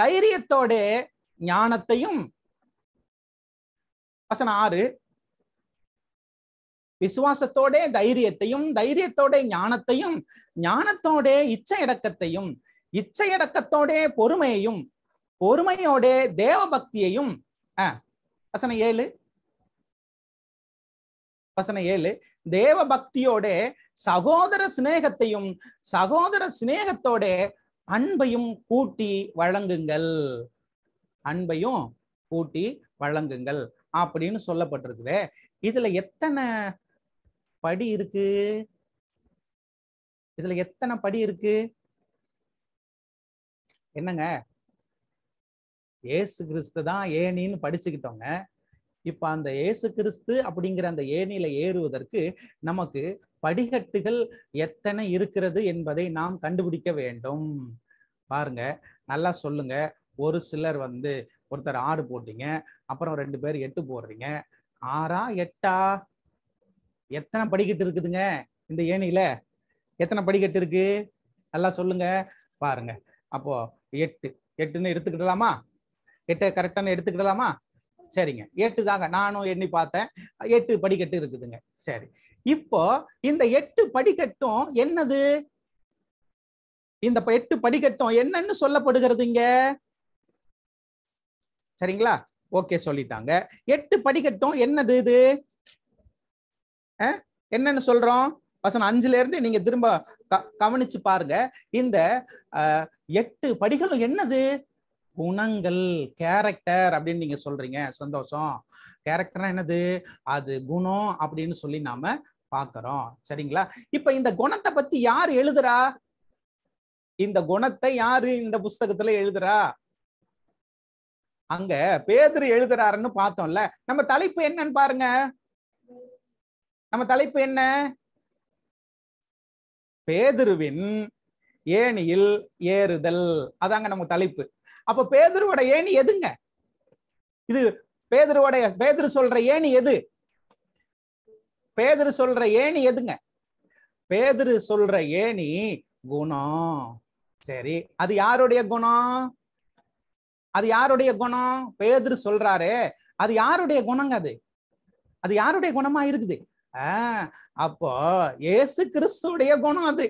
தைரியத்தோட ஞானத்தையும் வசனம் ஆறு விசுவாசத்தோட தைரியத்தையும் தைரியத்தோட ஞானத்தையும் ஞானத்தோட இச்சையடக்கத்தையும் இச்சையடக்கத்தோட பொறுமையையும் பொறுமையோட தேவ பக்தியையும் வசன ஏழு வசன ஏழு தேவ பக்தியோட சகோதர சிநேகத்தையும் சகோதர சிநேகத்தோட அன்பையும் கூட்டி வழங்குங்கள் அன்பையும் கூட்டி வழங்குங்கள் அப்படின்னு சொல்லப்பட்டிருக்குது இதுல எத்தனை படி இருக்கு இதுல எத்தனை படி இருக்கு என்னங்க ஏசு கிறிஸ்து தான் ஏனின்னு படிச்சுக்கிட்டோங்க இப்ப அந்த ஏசு கிறிஸ்து அப்படிங்கிற அந்த ஏனில ஏறுவதற்கு நமக்கு படிக்கட்டுகள் எத்தனை இருக்கிறது என்பதை நாம் கண்டுபிடிக்க வேண்டும் பாருங்க நல்லா சொல்லுங்க ஒரு சிலர் வந்து ஒருத்தர் ஆறு போட்டீங்க அப்புறம் ரெண்டு பேர் எட்டு போடுறீங்க ஆறா எட்டா எத்தனை படிக்கட்டு இருக்குதுங்க இந்த ஏணியில எத்தனை படிக்கட்டு இருக்கு நல்லா சொல்லுங்க பாருங்க அப்போ எட்டு எட்டுன்னு எடுத்துக்கிடலாமா எட்டை கரெக்டான எடுத்துக்கிடலாமா சரிங்க எட்டு தாங்க நானும் எண்ணி பார்த்தேன் எட்டு படிக்கட்டு இருக்குதுங்க சரி இப்போ இந்த எட்டு படிக்கட்டும் என்னது இந்த எட்டு படிக்கட்டும் என்னன்னு சொல்லப்படுகிறது இங்க சரிங்களா ஓகே சொல்லிட்டாங்க எட்டு படிக்கட்டும் என்னது இது என்னன்னு சொல்றோம் வசனம் அஞ்சுல இருந்து நீங்க திரும்ப கவனிச்சு பாருங்க இந்த எட்டு படிகளும் என்னது குணங்கள் கேரக்டர் அப்படின்னு நீங்க சொல்றீங்க சந்தோஷம் கேரக்டர்னா என்னது அது குணம் அப்படின்னு சொல்லி நாம பாக்குறோம் சரிங்களா இப்ப இந்த குணத்தை பத்தி யார் எழுதுறா இந்த குணத்தை யாரு இந்த புஸ்தகத்துல எழுதுறா அங்க பேதர் எழுதுறாருன்னு பார்த்தோம்ல நம்ம தலைப்பு என்னன்னு பாருங்க நம்ம தலைப்பு என்ன பேதுருவின் ஏணியில் ஏறுதல் அதாங்க நமக்கு தலைப்பு அப்ப பேதுருவோட ஏணி எதுங்க இது பேதுருவோட பேதுரு சொல்ற ஏணி எது பேதுரு சொல்ற ஏணி எதுங்க பேதுரு சொல்ற ஏணி குணம் சரி அது யாருடைய குணம் அது யாருடைய குணம் பேதுரு சொல்றாரு அது யாருடைய குணங்க அது அது யாருடைய குணமா இருக்குது ஆஹ் அப்போ ஏசு கிறிஸ்துடைய குணம் அது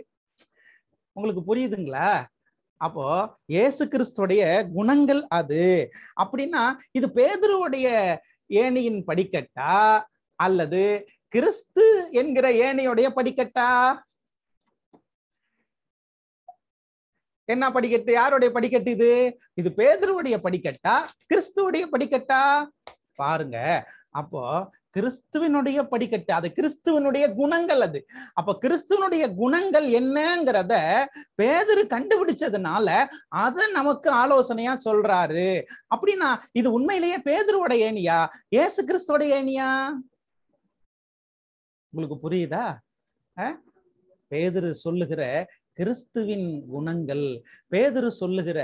உங்களுக்கு புரியுதுங்களா அப்போ ஏசு கிறிஸ்துடைய குணங்கள் அது அப்படின்னா இது பேதுருவுடைய ஏணியின் படிக்கட்டா அல்லது கிறிஸ்து என்கிற ஏனையுடைய படிக்கட்டா என்ன படிக்கட்டு யாருடைய படிக்கட்டு இது இது பேதருடைய படிக்கட்டா கிறிஸ்துவுடைய படிக்கட்டா பாருங்க அப்போ கிறிஸ்துவனுடைய படிக்கட்டு அது கிறிஸ்துவனுடைய குணங்கள் அது அப்ப கிறிஸ்துவனுடைய குணங்கள் என்னங்கிறத பேதரு கண்டுபிடிச்சதுனால அதை நமக்கு ஆலோசனையா சொல்றாரு அப்படின்னா இது உண்மையிலேயே பேதருவோட ஏனியா ஏசு கிறிஸ்துவோட ஏனியா உங்களுக்கு புரியுதா பேதரு சொல்லுகிற கிறிஸ்துவின் குணங்கள் பேதரு சொல்லுகிற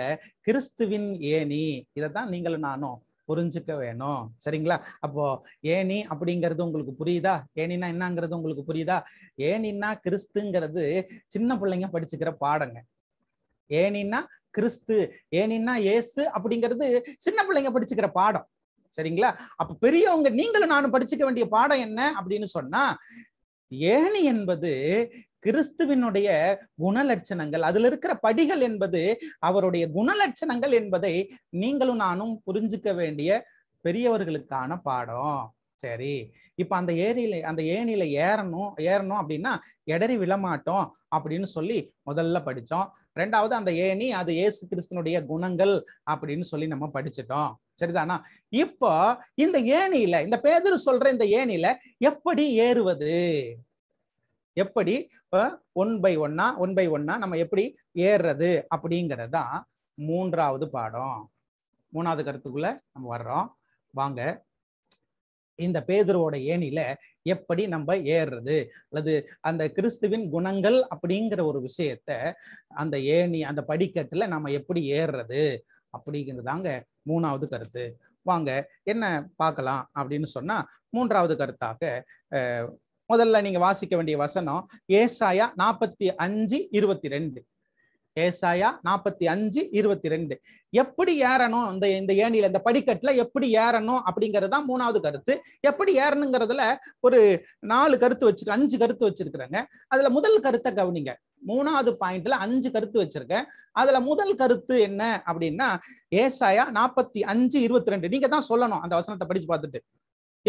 கிறிஸ்துவின் ஏணி இதைத்தான் நீங்களும் நானும் புரிஞ்சுக்க வேணும் சரிங்களா அப்போ ஏனி அப்படிங்கிறது உங்களுக்கு புரியுதா ஏனின்னா என்னங்கிறது உங்களுக்கு புரியுதா ஏனின்னா கிறிஸ்துங்கிறது சின்ன பிள்ளைங்க படிச்சுக்கிற பாடங்க ஏனின்னா கிறிஸ்து ஏனின்னா ஏசு அப்படிங்கிறது சின்ன பிள்ளைங்க படிச்சுக்கிற பாடம் சரிங்களா அப்ப பெரியவங்க நீங்களும் நானும் படிச்சுக்க வேண்டிய பாடம் என்ன அப்படின்னு சொன்னா ஏணி என்பது கிறிஸ்துவினுடைய குணலட்சணங்கள் அதுல இருக்கிற படிகள் என்பது அவருடைய குணலட்சணங்கள் என்பதை நீங்களும் நானும் புரிஞ்சுக்க வேண்டிய பெரியவர்களுக்கான பாடம் சரி இப்ப அந்த ஏரியில அந்த ஏணியில ஏறணும் ஏறணும் அப்படின்னா எடறி விழமாட்டோம் அப்படின்னு சொல்லி முதல்ல படிச்சோம் ரெண்டாவது அந்த ஏணி அது ஏசு கிறிஸ்தனுடைய குணங்கள் அப்படின்னு சொல்லி நம்ம படிச்சிட்டோம் சரிதானா இப்போ இந்த ஏணியில இந்த பேதர் சொல்ற இந்த ஏணியில எப்படி ஏறுவது எப்படி ஒன் பை ஒன்னா ஒன் பை ஒன்னா நம்ம எப்படி ஏறுறது அப்படிங்கிறது தான் மூன்றாவது பாடம் மூணாவது கருத்துக்குள்ள நம்ம வர்றோம் வாங்க இந்த பேதுருவோட ஏணியில எப்படி நம்ம ஏறுறது அல்லது அந்த கிறிஸ்துவின் குணங்கள் அப்படிங்கிற ஒரு விஷயத்த அந்த ஏணி அந்த படிக்கட்டுல நம்ம எப்படி ஏறுறது அப்படிங்கிறதாங்க மூணாவது கருத்து வாங்க என்ன பார்க்கலாம் அப்படின்னு சொன்னா மூன்றாவது கருத்தாக முதல்ல நீங்க வாசிக்க வேண்டிய வசனம் ஏசாயா நாற்பத்தி அஞ்சு இருபத்தி ரெண்டு ஏசாயா நாற்பத்தி அஞ்சு இருபத்தி ரெண்டு எப்படி ஏறணும் இந்த இந்த ஏணியில இந்த படிக்கட்டுல எப்படி ஏறணும் அப்படிங்கிறது தான் மூணாவது கருத்து எப்படி ஏறணுங்கிறதுல ஒரு நாலு கருத்து வச்சு அஞ்சு கருத்து வச்சிருக்கிறாங்க அதுல முதல் கருத்தை கவனிங்க மூணாவது பாயிண்ட்ல அஞ்சு கருத்து வச்சிருக்கேன் அதுல முதல் கருத்து என்ன அப்படின்னா ஏசாயா நாற்பத்தி அஞ்சு இருபத்தி ரெண்டு நீங்க தான் சொல்லணும் அந்த வசனத்தை படிச்சு பார்த்துட்டு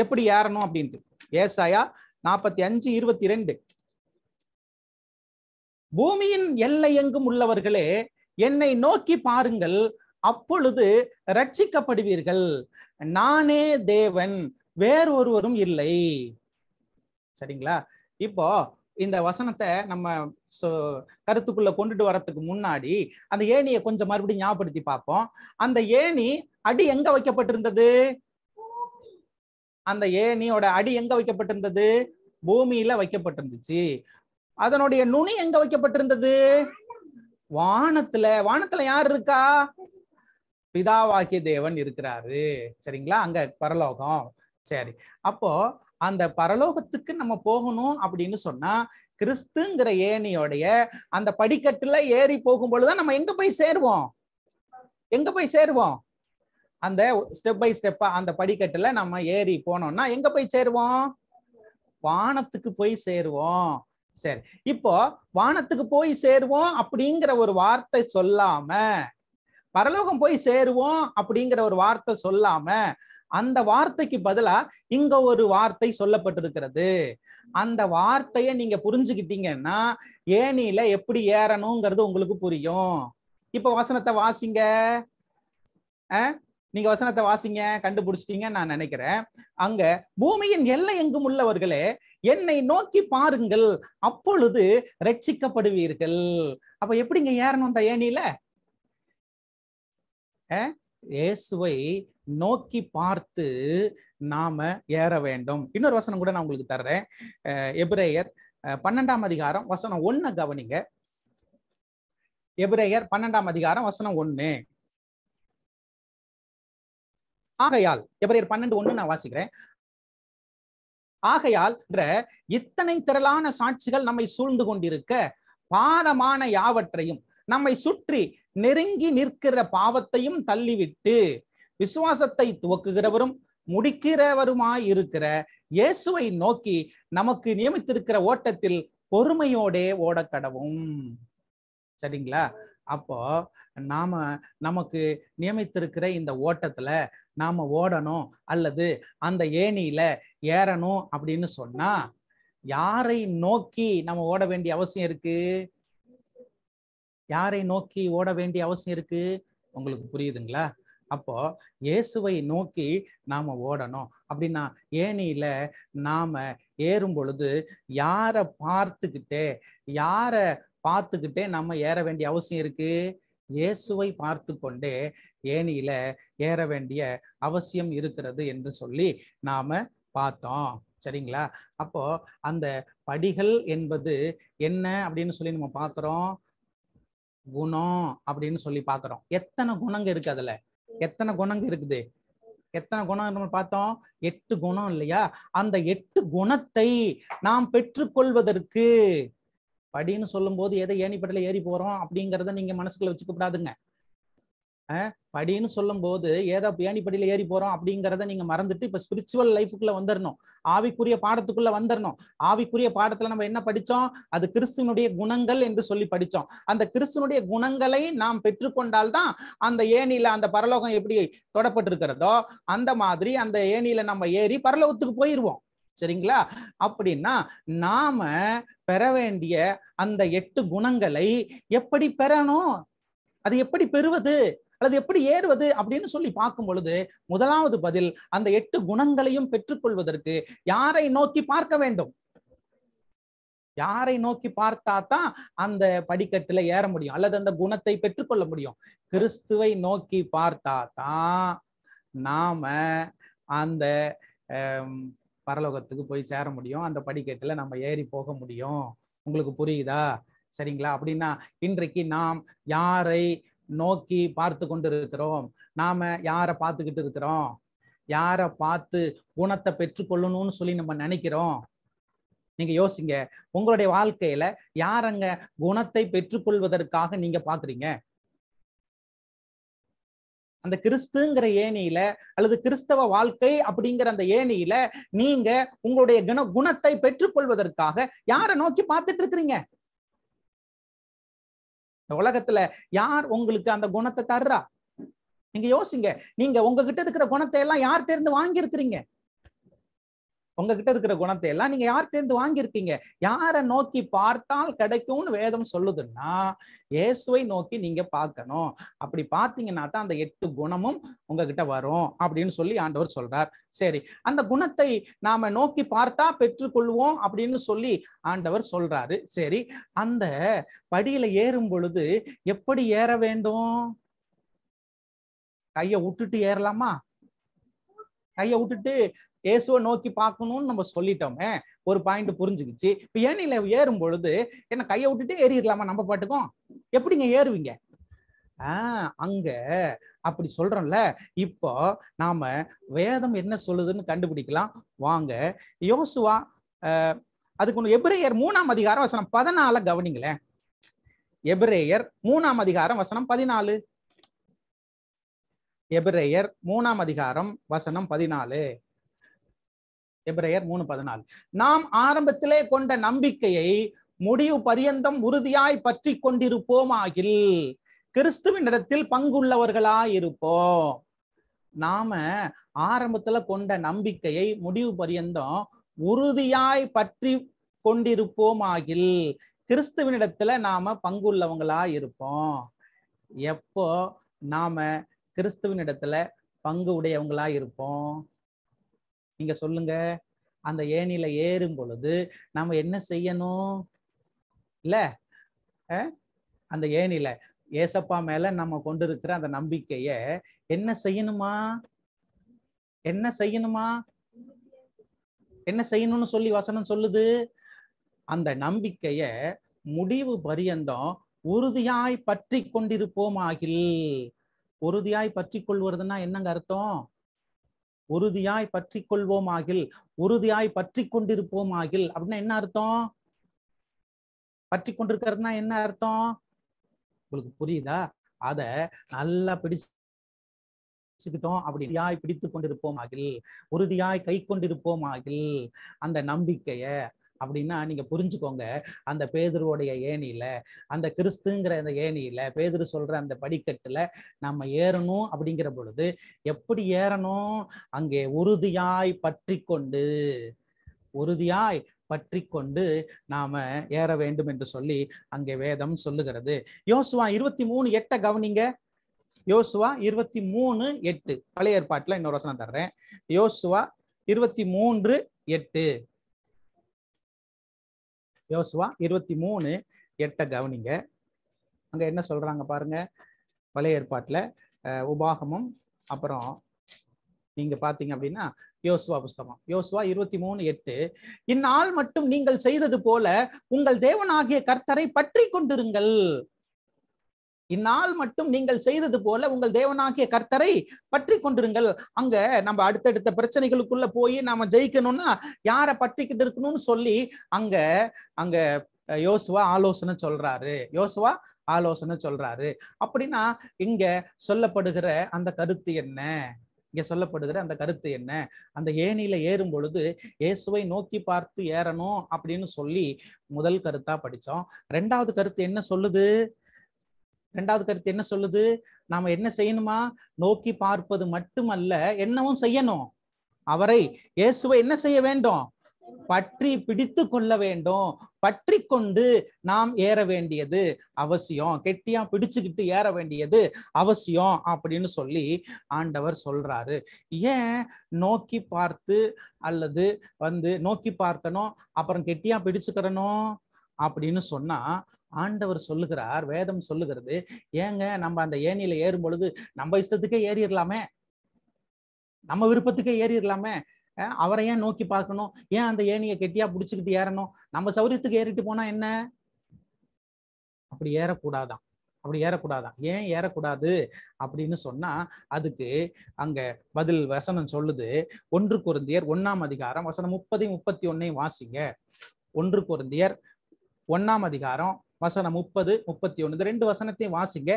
எப்படி ஏறணும் அப்படின்ட்டு ஏசாயா நாற்பத்தி அஞ்சு இருபத்தி ரெண்டு பூமியின் எல்லை எங்கும் உள்ளவர்களே என்னை நோக்கி பாருங்கள் அப்பொழுது ரட்சிக்கப்படுவீர்கள் நானே தேவன் வேறு ஒருவரும் இல்லை சரிங்களா இப்போ இந்த வசனத்தை நம்ம கருத்துக்குள்ள கொண்டுட்டு வரத்துக்கு முன்னாடி அந்த ஏணியை கொஞ்சம் மறுபடியும் ஞாபகப்படுத்தி பார்ப்போம் அந்த ஏணி அடி எங்க வைக்கப்பட்டிருந்தது அந்த ஏணியோட அடி எங்க வைக்கப்பட்டிருந்தது பூமியில வைக்கப்பட்டிருந்துச்சு அதனுடைய நுனி எங்க வைக்கப்பட்டிருந்தது வானத்துல வானத்துல யார் இருக்கா பிதாவாகிய தேவன் இருக்கிறாரு சரிங்களா அங்க பரலோகம் சரி அப்போ அந்த பரலோகத்துக்கு நம்ம போகணும் அப்படின்னு சொன்னா கிறிஸ்துங்கிற ஏணியோடைய அந்த படிக்கட்டுல ஏறி போகும் பொழுதுதான் நம்ம எங்க போய் சேருவோம் எங்க போய் சேருவோம் அந்த ஸ்டெப் பை ஸ்டெப்பா அந்த படிக்கட்டுல நம்ம ஏறி போனோம்னா எங்க போய் சேருவோம் வானத்துக்கு போய் சேருவோம் சரி இப்போ வானத்துக்கு போய் சேருவோம் அப்படிங்கிற ஒரு வார்த்தை சொல்லாம பரலோகம் போய் சேருவோம் அப்படிங்கிற ஒரு வார்த்தை சொல்லாம அந்த வார்த்தைக்கு பதிலா இங்க ஒரு வார்த்தை சொல்லப்பட்டிருக்கிறது அந்த வார்த்தைய நீங்க புரிஞ்சுக்கிட்டீங்கன்னா ஏனில எப்படி ஏறணுங்கிறது உங்களுக்கு புரியும் இப்ப வசனத்தை வாசிங்க நீங்க வசனத்தை வாசிங்க கண்டுபிடிச்சிட்டீங்கன்னு நான் நினைக்கிறேன் அங்க பூமியின் எல்லை எங்கும் உள்ளவர்களே என்னை நோக்கி பாருங்கள் அப்பொழுது ரட்சிக்கப்படுவீர்கள் அப்ப எப்படிங்க ஏறணும் அந்த ஏனில இயேசுவை நோக்கி பார்த்து நாம ஏற வேண்டும் இன்னொரு வசனம் கூட நான் உங்களுக்கு தர்றேன் எபிரேயர் பன்னெண்டாம் அதிகாரம் வசனம் ஒண்ணு கவனிங்க எபிரேயர் பன்னெண்டாம் அதிகாரம் வசனம் ஒன்னு ஆகையால் எவரையர் பன்னெண்டு ஒண்ணு நான் வாசிக்கிறேன் ஆகையால் இத்தனை திரளான சாட்சிகள் நம்மை சூழ்ந்து கொண்டிருக்க பாதமான யாவற்றையும் நம்மை சுற்றி நெருங்கி நிற்கிற பாவத்தையும் தள்ளிவிட்டு விசுவாசத்தை துவக்குகிறவரும் முடிக்கிறவருமாயிருக்கிற இருக்கிற இயேசுவை நோக்கி நமக்கு நியமித்திருக்கிற ஓட்டத்தில் பொறுமையோடே ஓடக்கடவும் கடவும் சரிங்களா அப்போ நாம நமக்கு நியமித்திருக்கிற இந்த ஓட்டத்துல நாம ஓடணும் அல்லது அந்த ஏணியில ஏறணும் அப்படின்னு சொன்னா யாரை நோக்கி நம்ம ஓட வேண்டிய அவசியம் இருக்கு யாரை நோக்கி ஓட வேண்டிய அவசியம் இருக்கு உங்களுக்கு புரியுதுங்களா அப்போ இயேசுவை நோக்கி நாம ஓடணும் அப்படின்னா ஏனியில நாம ஏறும் பொழுது யாரை பார்த்துக்கிட்டே யார பார்த்துக்கிட்டே நம்ம ஏற வேண்டிய அவசியம் இருக்கு இயேசுவை பார்த்து கொண்டே ஏனியில ஏற வேண்டிய அவசியம் இருக்கிறது என்று சொல்லி நாம பார்த்தோம் சரிங்களா அப்போ அந்த படிகள் என்பது என்ன அப்படின்னு சொல்லி நம்ம பார்க்குறோம் குணம் அப்படின்னு சொல்லி பார்க்குறோம் எத்தனை குணங்கள் இருக்கு அதுல எத்தனை குணங்கள் இருக்குது எத்தனை குணம் நம்ம பார்த்தோம் எட்டு குணம் இல்லையா அந்த எட்டு குணத்தை நாம் பெற்றுக்கொள்வதற்கு படின்னு சொல்லும்போது எதை ஏணிப்பட்டில ஏறி போகிறோம் அப்படிங்கிறத நீங்கள் மனசுக்குள்ள வச்சுக்கப்படாதுங்க படின்னு சொல்லும்போது ஏதோ ஏணிப்படியில் ஏறி போகிறோம் அப்படிங்கிறத நீங்கள் மறந்துட்டு இப்போ ஸ்பிரிச்சுவல் லைஃபுக்குள்ளே வந்துடணும் ஆவிக்குரிய பாடத்துக்குள்ளே வந்துடணும் ஆவிக்குரிய பாடத்தில் நம்ம என்ன படித்தோம் அது கிறிஸ்துவனுடைய குணங்கள் என்று சொல்லி படித்தோம் அந்த கிறிஸ்துவனுடைய குணங்களை நாம் பெற்றுக்கொண்டால்தான் அந்த ஏணியில் அந்த பரலோகம் எப்படி தொடப்பட்டிருக்கிறதோ அந்த மாதிரி அந்த ஏணியில் நம்ம ஏறி பரலோகத்துக்கு போயிடுவோம் சரிங்களா அப்படின்னா நாம பெற வேண்டிய அந்த எட்டு குணங்களை எப்படி பெறணும் அது எப்படி பெறுவது அல்லது எப்படி ஏறுவது அப்படின்னு சொல்லி பார்க்கும் பொழுது முதலாவது பதில் அந்த எட்டு குணங்களையும் பெற்றுக்கொள்வதற்கு யாரை நோக்கி பார்க்க வேண்டும் யாரை நோக்கி பார்த்தா தான் அந்த படிக்கட்டுல ஏற முடியும் அல்லது அந்த குணத்தை பெற்றுக்கொள்ள முடியும் கிறிஸ்துவை நோக்கி பார்த்தா தான் நாம அந்த பரலோகத்துக்கு போய் சேர முடியும் அந்த படிக்கட்டில் நம்ம ஏறி போக முடியும் உங்களுக்கு புரியுதா சரிங்களா அப்படின்னா இன்றைக்கு நாம் யாரை நோக்கி பார்த்து கொண்டு இருக்கிறோம் நாம யாரை பார்த்துக்கிட்டு இருக்கிறோம் யாரை பார்த்து குணத்தை பெற்றுக்கொள்ளணும்னு சொல்லி நம்ம நினைக்கிறோம் நீங்க யோசிங்க உங்களுடைய வாழ்க்கையில யாரங்க குணத்தை பெற்றுக்கொள்வதற்காக நீங்க பாக்குறீங்க அந்த கிறிஸ்துங்கிற ஏணியில அல்லது கிறிஸ்தவ வாழ்க்கை அப்படிங்கிற அந்த ஏணியில நீங்க உங்களுடைய குண குணத்தை பெற்றுக்கொள்வதற்காக யார நோக்கி பார்த்துட்டு இருக்கிறீங்க இந்த உலகத்துல யார் உங்களுக்கு அந்த குணத்தை தர்றா நீங்க யோசிங்க நீங்க உங்ககிட்ட இருக்கிற குணத்தை எல்லாம் யார்கிட்ட இருந்து வாங்கி இருக்கிறீங்க உங்ககிட்ட இருக்கிற குணத்தை எல்லாம் நீங்க இருந்து வாங்கியிருக்கீங்க யாரை நோக்கி பார்த்தால் கிடைக்கும்னு வேதம் சொல்லுதுன்னா இயேசுவை நோக்கி நீங்க பார்க்கணும் அப்படி பார்த்தீங்கன்னா தான் அந்த எட்டு குணமும் உங்ககிட்ட வரும் அப்படின்னு சொல்லி ஆண்டவர் சொல்றார் சரி அந்த குணத்தை நாம நோக்கி பார்த்தா பெற்றுக்கொள்வோம் அப்படின்னு சொல்லி ஆண்டவர் சொல்றாரு சரி அந்த படியில ஏறும் பொழுது எப்படி ஏற வேண்டும் கையை விட்டுட்டு ஏறலாமா கையை விட்டுட்டு இயேசுவை நோக்கி பார்க்கணும்னு நம்ம சொல்லிட்டோமே ஒரு பாயிண்ட் புரிஞ்சுக்கிச்சு இப்போ ஏனில ஏறும் பொழுது என்ன கையை விட்டுட்டு ஏறிடலாமா நம்ம பாட்டுக்கும் எப்படிங்க ஏறுவீங்க ஆஹ் அங்க அப்படி சொல்றோம்ல இப்போ நாம வேதம் என்ன சொல்லுதுன்னு கண்டுபிடிக்கலாம் வாங்க யோசுவா அதுக்கு ஒன்று எப்ரேயர் மூணாம் அதிகாரம் வசனம் பதினால கவனிங்களேன் எபிரேயர் மூணாம் அதிகாரம் வசனம் பதினாலு எபிரேயர் மூணாம் அதிகாரம் வசனம் பதினாலு எப்ரையர் மூணு பதினாலு நாம் ஆரம்பத்திலே கொண்ட நம்பிக்கையை முடிவு பரியந்தம் உறுதியாய் பற்றி கொண்டிருப்போம் ஆகில் கிறிஸ்துவனிடத்தில் பங்குள்ளவர்களாய் இருப்போம் நாம ஆரம்பத்துல கொண்ட நம்பிக்கையை முடிவு பரியந்தம் உறுதியாய் பற்றி கொண்டிருப்போம் ஆகில் கிறிஸ்துவனிடத்துல நாம பங்குள்ளவங்களா இருப்போம் எப்போ நாம கிறிஸ்துவனிடத்துல பங்கு உடையவங்களா இருப்போம் நீங்க சொல்லுங்க அந்த ஏனில ஏறும் பொழுது நம்ம என்ன செய்யணும் இல்ல அந்த ஏனில ஏசப்பா மேல நம்ம கொண்டு இருக்கிற அந்த நம்பிக்கைய என்ன செய்யணுமா என்ன செய்யணுமா என்ன செய்யணும்னு சொல்லி வசனம் சொல்லுது அந்த நம்பிக்கைய முடிவு பரியந்தம் உறுதியாய் பற்றி கொண்டிருப்போமாகில் உறுதியாய் பற்றி கொள்வதுன்னா என்னங்க அர்த்தம் உறுதியாய் பற்றி கொள்வோம் ஆகில் உறுதியாய் பற்றி கொண்டிருப்போம் ஆகில் அப்படின்னா என்ன அர்த்தம் பற்றி கொண்டிருக்கிறதுனா என்ன அர்த்தம் உங்களுக்கு புரியுதா அத நல்லா பிடிச்சுக்கிட்டோம் அப்படி பிடித்து கொண்டிருப்போம் ஆகில் உறுதியாய் கை கொண்டிருப்போம் ஆகில் அந்த நம்பிக்கைய அப்படின்னா நீங்க புரிஞ்சுக்கோங்க அந்த பேதுருவோடைய ஏணியில அந்த கிறிஸ்துங்கிற அந்த ஏணியில பேதுரு சொல்ற அந்த படிக்கட்டுல நம்ம ஏறணும் அப்படிங்கிற பொழுது எப்படி ஏறணும் அங்கே உறுதியாய் பற்றி கொண்டு உறுதியாய் பற்றி கொண்டு நாம ஏற வேண்டும் என்று சொல்லி அங்கே வேதம் சொல்லுகிறது யோசுவா இருபத்தி மூணு எட்ட கவனிங்க யோசுவா இருபத்தி மூணு எட்டு பழைய ஏற்பாட்டுல இன்னொரு வசனம் தர்றேன் யோசுவா இருபத்தி மூன்று எட்டு யோசுவா இருபத்தி மூணு எட்டை கவனிங்க அங்கே என்ன சொல்கிறாங்க பாருங்க பழைய ஏற்பாட்டில் உபாகமும் அப்புறம் நீங்கள் பார்த்தீங்க அப்படின்னா யோசுவா புஸ்தகம் யோசுவா இருபத்தி மூணு எட்டு இந்நாள் மட்டும் நீங்கள் செய்தது போல உங்கள் தேவனாகிய கர்த்தரை பற்றி கொண்டிருங்கள் இந்நாள் மட்டும் நீங்கள் செய்தது போல உங்கள் தேவனாகிய கர்த்தரை பற்றி கொண்டிருங்கள் அங்க நம்ம அடுத்தடுத்த பிரச்சனைகளுக்குள்ள போய் நாம ஜெயிக்கணும்னா யாரை பற்றிக்கிட்டு இருக்கணும்னு சொல்லி அங்க அங்க யோசுவா ஆலோசனை சொல்றாரு யோசுவா ஆலோசனை சொல்றாரு அப்படின்னா இங்க சொல்லப்படுகிற அந்த கருத்து என்ன இங்க சொல்லப்படுகிற அந்த கருத்து என்ன அந்த ஏணியில ஏறும் பொழுது இயேசுவை நோக்கி பார்த்து ஏறணும் அப்படின்னு சொல்லி முதல் கருத்தா படிச்சோம் ரெண்டாவது கருத்து என்ன சொல்லுது ரெண்டாவது கருத்து என்ன சொல்லுது நாம என்ன செய்யணுமா நோக்கி பார்ப்பது மட்டுமல்ல என்னவும் செய்யணும் அவரை இயேசுவை என்ன செய்ய வேண்டும் பற்றி பிடித்து கொள்ள வேண்டும் பற்றி கொண்டு நாம் ஏற வேண்டியது அவசியம் கெட்டியா பிடிச்சுக்கிட்டு ஏற வேண்டியது அவசியம் அப்படின்னு சொல்லி ஆண்டவர் சொல்றாரு ஏன் நோக்கி பார்த்து அல்லது வந்து நோக்கி பார்க்கணும் அப்புறம் கெட்டியா பிடிச்சுக்கிடணும் அப்படின்னு சொன்னா ஆண்டவர் சொல்லுகிறார் வேதம் சொல்லுகிறது ஏங்க நம்ம அந்த ஏனியில ஏறும் பொழுது நம்ம இஷ்டத்துக்கே ஏறிடலாமே நம்ம விருப்பத்துக்கே ஏறிடலாமே அவரை ஏன் நோக்கி பார்க்கணும் ஏன் அந்த ஏனியை கெட்டியா பிடிச்சிக்கிட்டு ஏறணும் நம்ம சௌரியத்துக்கு ஏறிட்டு போனா என்ன அப்படி ஏறக்கூடாதான் அப்படி ஏறக்கூடாதான் ஏன் ஏறக்கூடாது அப்படின்னு சொன்னா அதுக்கு அங்க பதில் வசனம் சொல்லுது ஒன்று குருந்தியர் ஒன்னாம் அதிகாரம் வசனம் முப்பதையும் முப்பத்தி ஒன்னையும் வாசிங்க ஒன்று குருந்தியர் ஒன்னாம் அதிகாரம் வசனம் முப்பது முப்பத்தி ஒன்று இந்த ரெண்டு வசனத்தையும் வாசிங்க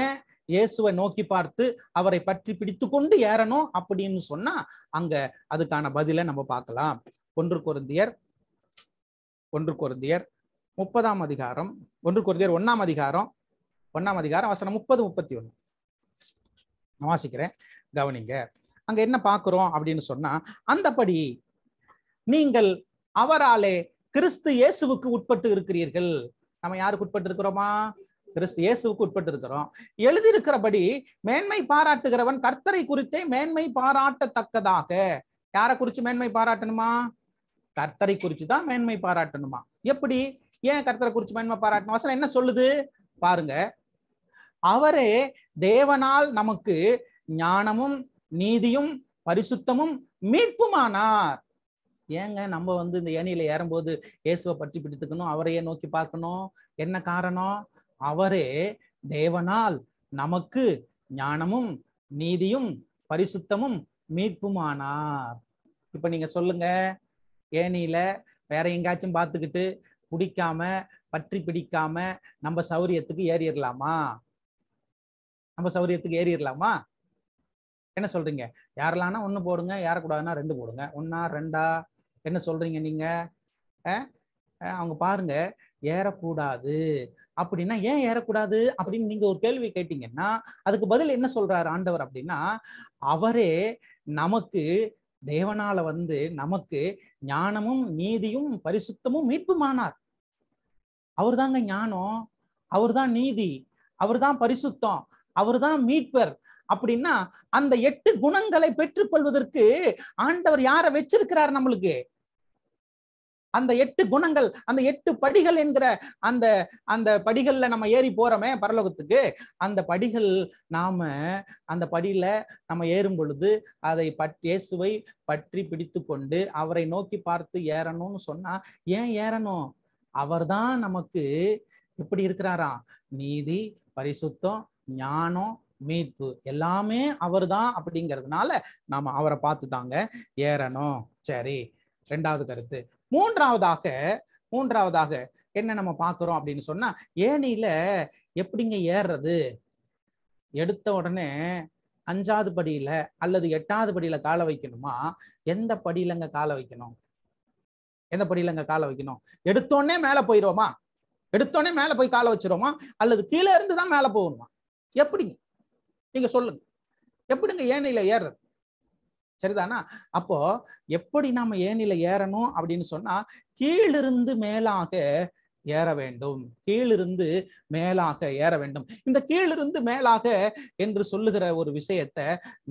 ஏன் இயேசுவை நோக்கி பார்த்து அவரை பற்றி பிடித்து கொண்டு ஏறணும் அப்படின்னு சொன்னா அங்க அதுக்கான பதிலை நம்ம பார்க்கலாம் ஒன்று குருந்தியர் ஒன்று குருந்தியர் முப்பதாம் அதிகாரம் ஒன்று குருந்தியர் ஒன்னாம் அதிகாரம் ஒன்னாம் அதிகாரம் வசனம் முப்பது முப்பத்தி ஒன்று நான் வாசிக்கிறேன் கவனிங்க அங்க என்ன பார்க்கிறோம் அப்படின்னு சொன்னா அந்தபடி நீங்கள் அவராலே கிறிஸ்து இயேசுவுக்கு உட்பட்டு இருக்கிறீர்கள் நம்ம யாருக்கு உட்பட்டு இருக்கிறோமா கிறிஸ்து இயேசுக்கு உட்பட்டு இருக்கிறோம் எழுதியிருக்கிறபடி மேன்மை பாராட்டுகிறவன் கர்த்தரை குறித்தே மேன்மை பாராட்டத்தக்கதாக யாரை குறிச்சு மேன்மை பாராட்டணுமா கர்த்தரை குறிச்சு தான் மேன்மை பாராட்டணுமா எப்படி ஏன் கர்த்தரை குறிச்சு மேன்மை பாராட்டணும் வசனம் என்ன சொல்லுது பாருங்க அவரே தேவனால் நமக்கு ஞானமும் நீதியும் பரிசுத்தமும் மீட்புமானார் ஏங்க நம்ம வந்து இந்த ஏனியில ஏறும்போது இயேசுவை பற்றி பிடித்துக்கணும் அவரையே நோக்கி பார்க்கணும் என்ன காரணம் அவரே தேவனால் நமக்கு ஞானமும் நீதியும் பரிசுத்தமும் மீட்புமானார் இப்ப நீங்க சொல்லுங்க ஏனியில வேற எங்கேயாச்சும் பார்த்துக்கிட்டு பிடிக்காம பற்றி பிடிக்காம நம்ம சௌரியத்துக்கு ஏறிடலாமா நம்ம சௌரியத்துக்கு ஏறிடலாமா என்ன சொல்றீங்க யாரெல்லாம்னா ஒன்று போடுங்க யாரக்கூடாதுன்னா ரெண்டு போடுங்க ஒன்னா ரெண்டா என்ன சொல்றீங்க நீங்க அவங்க பாருங்க ஏறக்கூடாது அப்படின்னா ஏன் ஏறக்கூடாது அப்படின்னு நீங்க ஒரு கேள்வி கேட்டீங்கன்னா அதுக்கு பதில் என்ன சொல்றாரு ஆண்டவர் அப்படின்னா அவரே நமக்கு தேவனால வந்து நமக்கு ஞானமும் நீதியும் பரிசுத்தமும் மீட்புமானார் அவர் தாங்க ஞானம் அவர் தான் நீதி அவர் தான் பரிசுத்தம் அவர் தான் மீட்பர் அப்படின்னா அந்த எட்டு குணங்களை பெற்றுக்கொள்வதற்கு ஆண்டவர் யார வச்சிருக்கிறார் நம்மளுக்கு அந்த எட்டு குணங்கள் அந்த எட்டு படிகள் என்கிற அந்த அந்த படிகள்ல நம்ம ஏறி போறோமே பரலோகத்துக்கு அந்த படிகள் நாம அந்த படியில நம்ம ஏறும் பொழுது அதை பட் இயேசுவை பற்றி பிடித்து கொண்டு அவரை நோக்கி பார்த்து ஏறணும்னு சொன்னா ஏன் ஏறணும் அவர்தான் நமக்கு எப்படி இருக்கிறாராம் நீதி பரிசுத்தம் ஞானம் மீட்பு எல்லாமே அவர் தான் அப்படிங்கிறதுனால நாம அவரை பார்த்து தாங்க ஏறணும் சரி ரெண்டாவது கருத்து மூன்றாவதாக மூன்றாவதாக என்ன நம்ம பார்க்குறோம் அப்படின்னு சொன்னா ஏனியில எப்படிங்க ஏறுறது எடுத்த உடனே அஞ்சாவது படியில அல்லது எட்டாவது படியில காலை வைக்கணுமா எந்த படியிலங்க காலை வைக்கணும் எந்த படியிலங்க காலை வைக்கணும் எடுத்தோடனே மேல போயிடுவோமா எடுத்தோடனே மேல போய் காலை வச்சிருவோமா அல்லது கீழே இருந்து தான் மேல போகணுமா எப்படிங்க நீங்க சொல்லுங்க எப்படிங்க ஏனையில ஏறுறது சரிதானா அப்போ எப்படி நாம ஏனில ஏறணும் அப்படின்னு சொன்னா கீழிருந்து மேலாக ஏற வேண்டும் கீழிருந்து மேலாக ஏற வேண்டும் இந்த கீழிருந்து மேலாக என்று சொல்லுகிற ஒரு விஷயத்த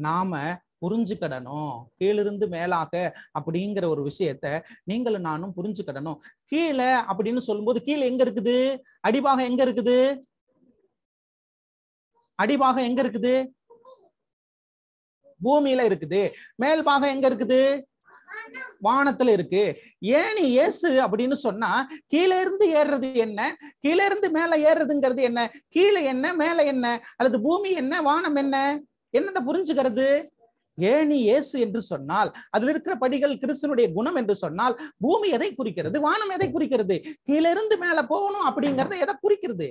நாம புரிஞ்சுக்கிடணும் கீழிருந்து மேலாக அப்படிங்கிற ஒரு விஷயத்த நீங்களும் நானும் புரிஞ்சுக்கிடணும் கீழே அப்படின்னு சொல்லும்போது கீழே எங்க இருக்குது அடிபாக எங்க இருக்குது அடிபாக எங்க இருக்குது பூமியில இருக்குது மேல் பாகம் எங்க இருக்குது வானத்துல இருக்கு ஏனி இயேசு அப்படின்னு சொன்னா கீழே இருந்து ஏறுறது என்ன கீழே இருந்து மேல ஏறுறதுங்கிறது என்ன கீழே என்ன மேல என்ன அல்லது பூமி என்ன வானம் என்ன என்னத புரிஞ்சுக்கிறது ஏணி இயேசு என்று சொன்னால் அதுல இருக்கிற படிகள் கிறிஸ்தனுடைய குணம் என்று சொன்னால் பூமி எதை குறிக்கிறது வானம் எதை குறிக்கிறது இருந்து மேல போகணும் அப்படிங்கறத எதை குறிக்கிறது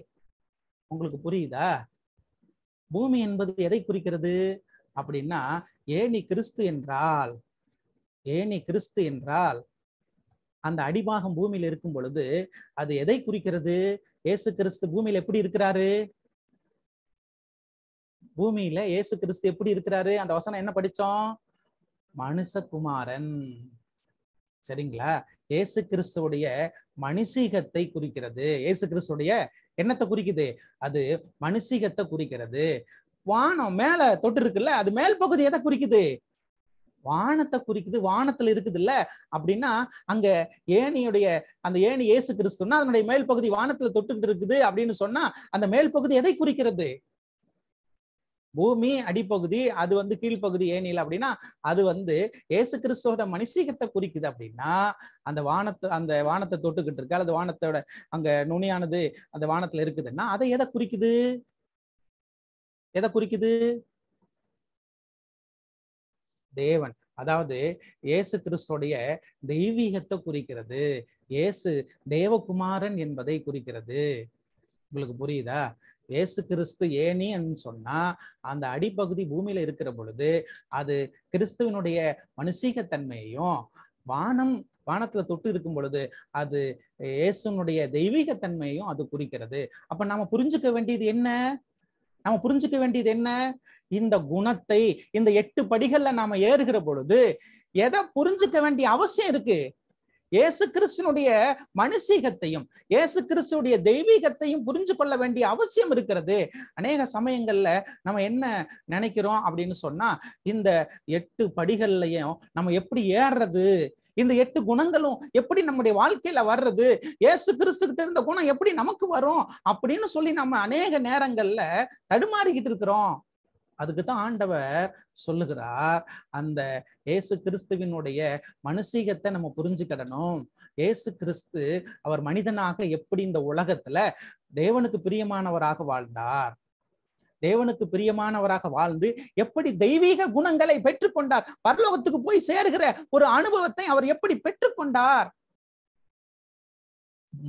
உங்களுக்கு புரியுதா பூமி என்பது எதை குறிக்கிறது அப்படின்னா ஏனி கிறிஸ்து என்றால் ஏனி கிறிஸ்து என்றால் அந்த அடிபாகம் பூமியில இருக்கும் பொழுது அது எதை குறிக்கிறது ஏசு கிறிஸ்து பூமியில எப்படி இருக்கிறாரு பூமியில ஏசு கிறிஸ்து எப்படி இருக்கிறாரு அந்த வசனம் என்ன படிச்சோம் மனுஷகுமாரன் சரிங்களா ஏசு கிறிஸ்துடைய மனுஷீகத்தை குறிக்கிறது ஏசு கிறிஸ்துடைய என்னத்தை குறிக்குது அது மனுஷீகத்தை குறிக்கிறது வானம் மேல தொட்டு இருக்குல்ல அது மேல் பகுதி எதை குறிக்குது வானத்தை குறிக்குது வானத்துல இருக்குது இல்ல அப்படின்னா அங்க ஏனியுடைய அந்த ஏணி ஏசு கிறிஸ்துன்னா அதனுடைய மேல் பகுதி வானத்துல தொட்டுக்கிட்டு இருக்குது அப்படின்னு சொன்னா அந்த மேல் பகுதி எதை குறிக்கிறது பூமி அடிப்பகுதி அது வந்து கீழ்ப்பகுதி ஏனியில் அப்படின்னா அது வந்து ஏசு கிறிஸ்துவோட மனுஷீகத்தை குறிக்குது அப்படின்னா அந்த வானத்தை அந்த வானத்தை தொட்டுக்கிட்டு இருக்கா அல்லது வானத்தோட அங்க நுனியானது அந்த வானத்துல இருக்குதுன்னா அதை எதை குறிக்குது எதை குறிக்குது தேவன் அதாவது இயேசு கிறிஸ்துடைய தெய்வீகத்தை குறிக்கிறது இயேசு தேவகுமாரன் என்பதை குறிக்கிறது உங்களுக்கு புரியுதா இயேசு கிறிஸ்து ஏனின்னு சொன்னா அந்த அடிப்பகுதி பூமியில இருக்கிற பொழுது அது கிறிஸ்துவனுடைய மனுஷீகத்தன்மையையும் வானம் வானத்துல தொட்டு இருக்கும் பொழுது அது இயேசுனுடைய தெய்வீகத்தன்மையையும் அது குறிக்கிறது அப்ப நாம புரிஞ்சுக்க வேண்டியது என்ன நம்ம புரிஞ்சுக்க வேண்டியது என்ன இந்த குணத்தை இந்த எட்டு படிகள்ல நாம ஏறுகிற பொழுது எதை புரிஞ்சுக்க வேண்டிய அவசியம் இருக்கு ஏசு கிறிஸ்துனுடைய மனுஷீகத்தையும் ஏசு கிறிஸ்துடைய தெய்வீகத்தையும் புரிஞ்சு கொள்ள வேண்டிய அவசியம் இருக்கிறது அநேக சமயங்கள்ல நம்ம என்ன நினைக்கிறோம் அப்படின்னு சொன்னா இந்த எட்டு படிகள்லையும் நம்ம எப்படி ஏறுறது இந்த எட்டு குணங்களும் எப்படி நம்முடைய வாழ்க்கையில வர்றது ஏசு கிறிஸ்து கிட்ட இருந்த குணம் எப்படி நமக்கு வரும் அப்படின்னு சொல்லி நம்ம அநேக நேரங்கள்ல தடுமாறிக்கிட்டு இருக்கிறோம் அதுக்கு தான் ஆண்டவர் சொல்லுகிறார் அந்த ஏசு கிறிஸ்துவினுடைய மனுஷீகத்தை நம்ம புரிஞ்சுக்கிடணும் ஏசு கிறிஸ்து அவர் மனிதனாக எப்படி இந்த உலகத்துல தேவனுக்கு பிரியமானவராக வாழ்ந்தார் தேவனுக்கு பிரியமானவராக வாழ்ந்து எப்படி தெய்வீக குணங்களை பெற்றுக்கொண்டார் பரலோகத்துக்கு போய் சேர்கிற ஒரு அனுபவத்தை அவர் எப்படி பெற்றுக்கொண்டார்